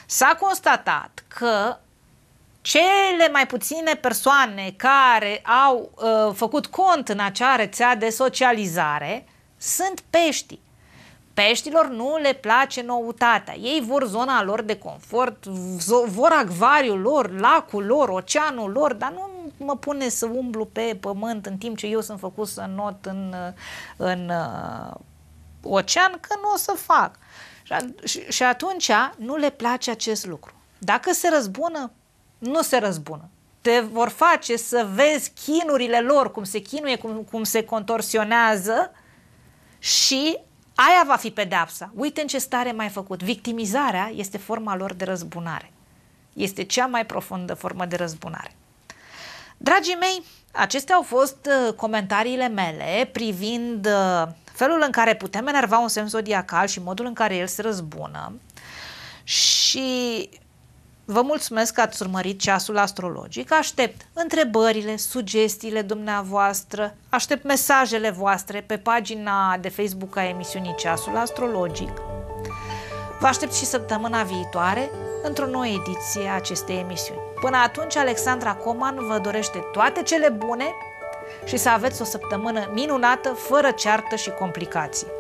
S-a constatat că cele mai puține persoane care au uh, făcut cont în acea rețea de socializare sunt pești. Peștilor nu le place noutatea. Ei vor zona lor de confort, vor acvariul lor, lacul lor, oceanul lor, dar nu mă pune să umblu pe pământ în timp ce eu sunt făcut să not în, uh, în uh, ocean, că nu o să fac. Și, și atunci nu le place acest lucru. Dacă se răzbună, nu se răzbună. Te vor face să vezi chinurile lor, cum se chinuie, cum, cum se contorsionează și aia va fi pedepsa. Uite în ce stare mai făcut. Victimizarea este forma lor de răzbunare. Este cea mai profundă formă de răzbunare. Dragii mei, acestea au fost uh, comentariile mele privind uh, felul în care putem enerva un semn zodiacal și modul în care el se răzbună. Și Vă mulțumesc că ați urmărit ceasul astrologic. Aștept întrebările, sugestiile dumneavoastră, aștept mesajele voastre pe pagina de Facebook a emisiunii Ceasul Astrologic. Vă aștept și săptămâna viitoare într-o nouă ediție a acestei emisiuni. Până atunci, Alexandra Coman vă dorește toate cele bune și să aveți o săptămână minunată, fără ceartă și complicații.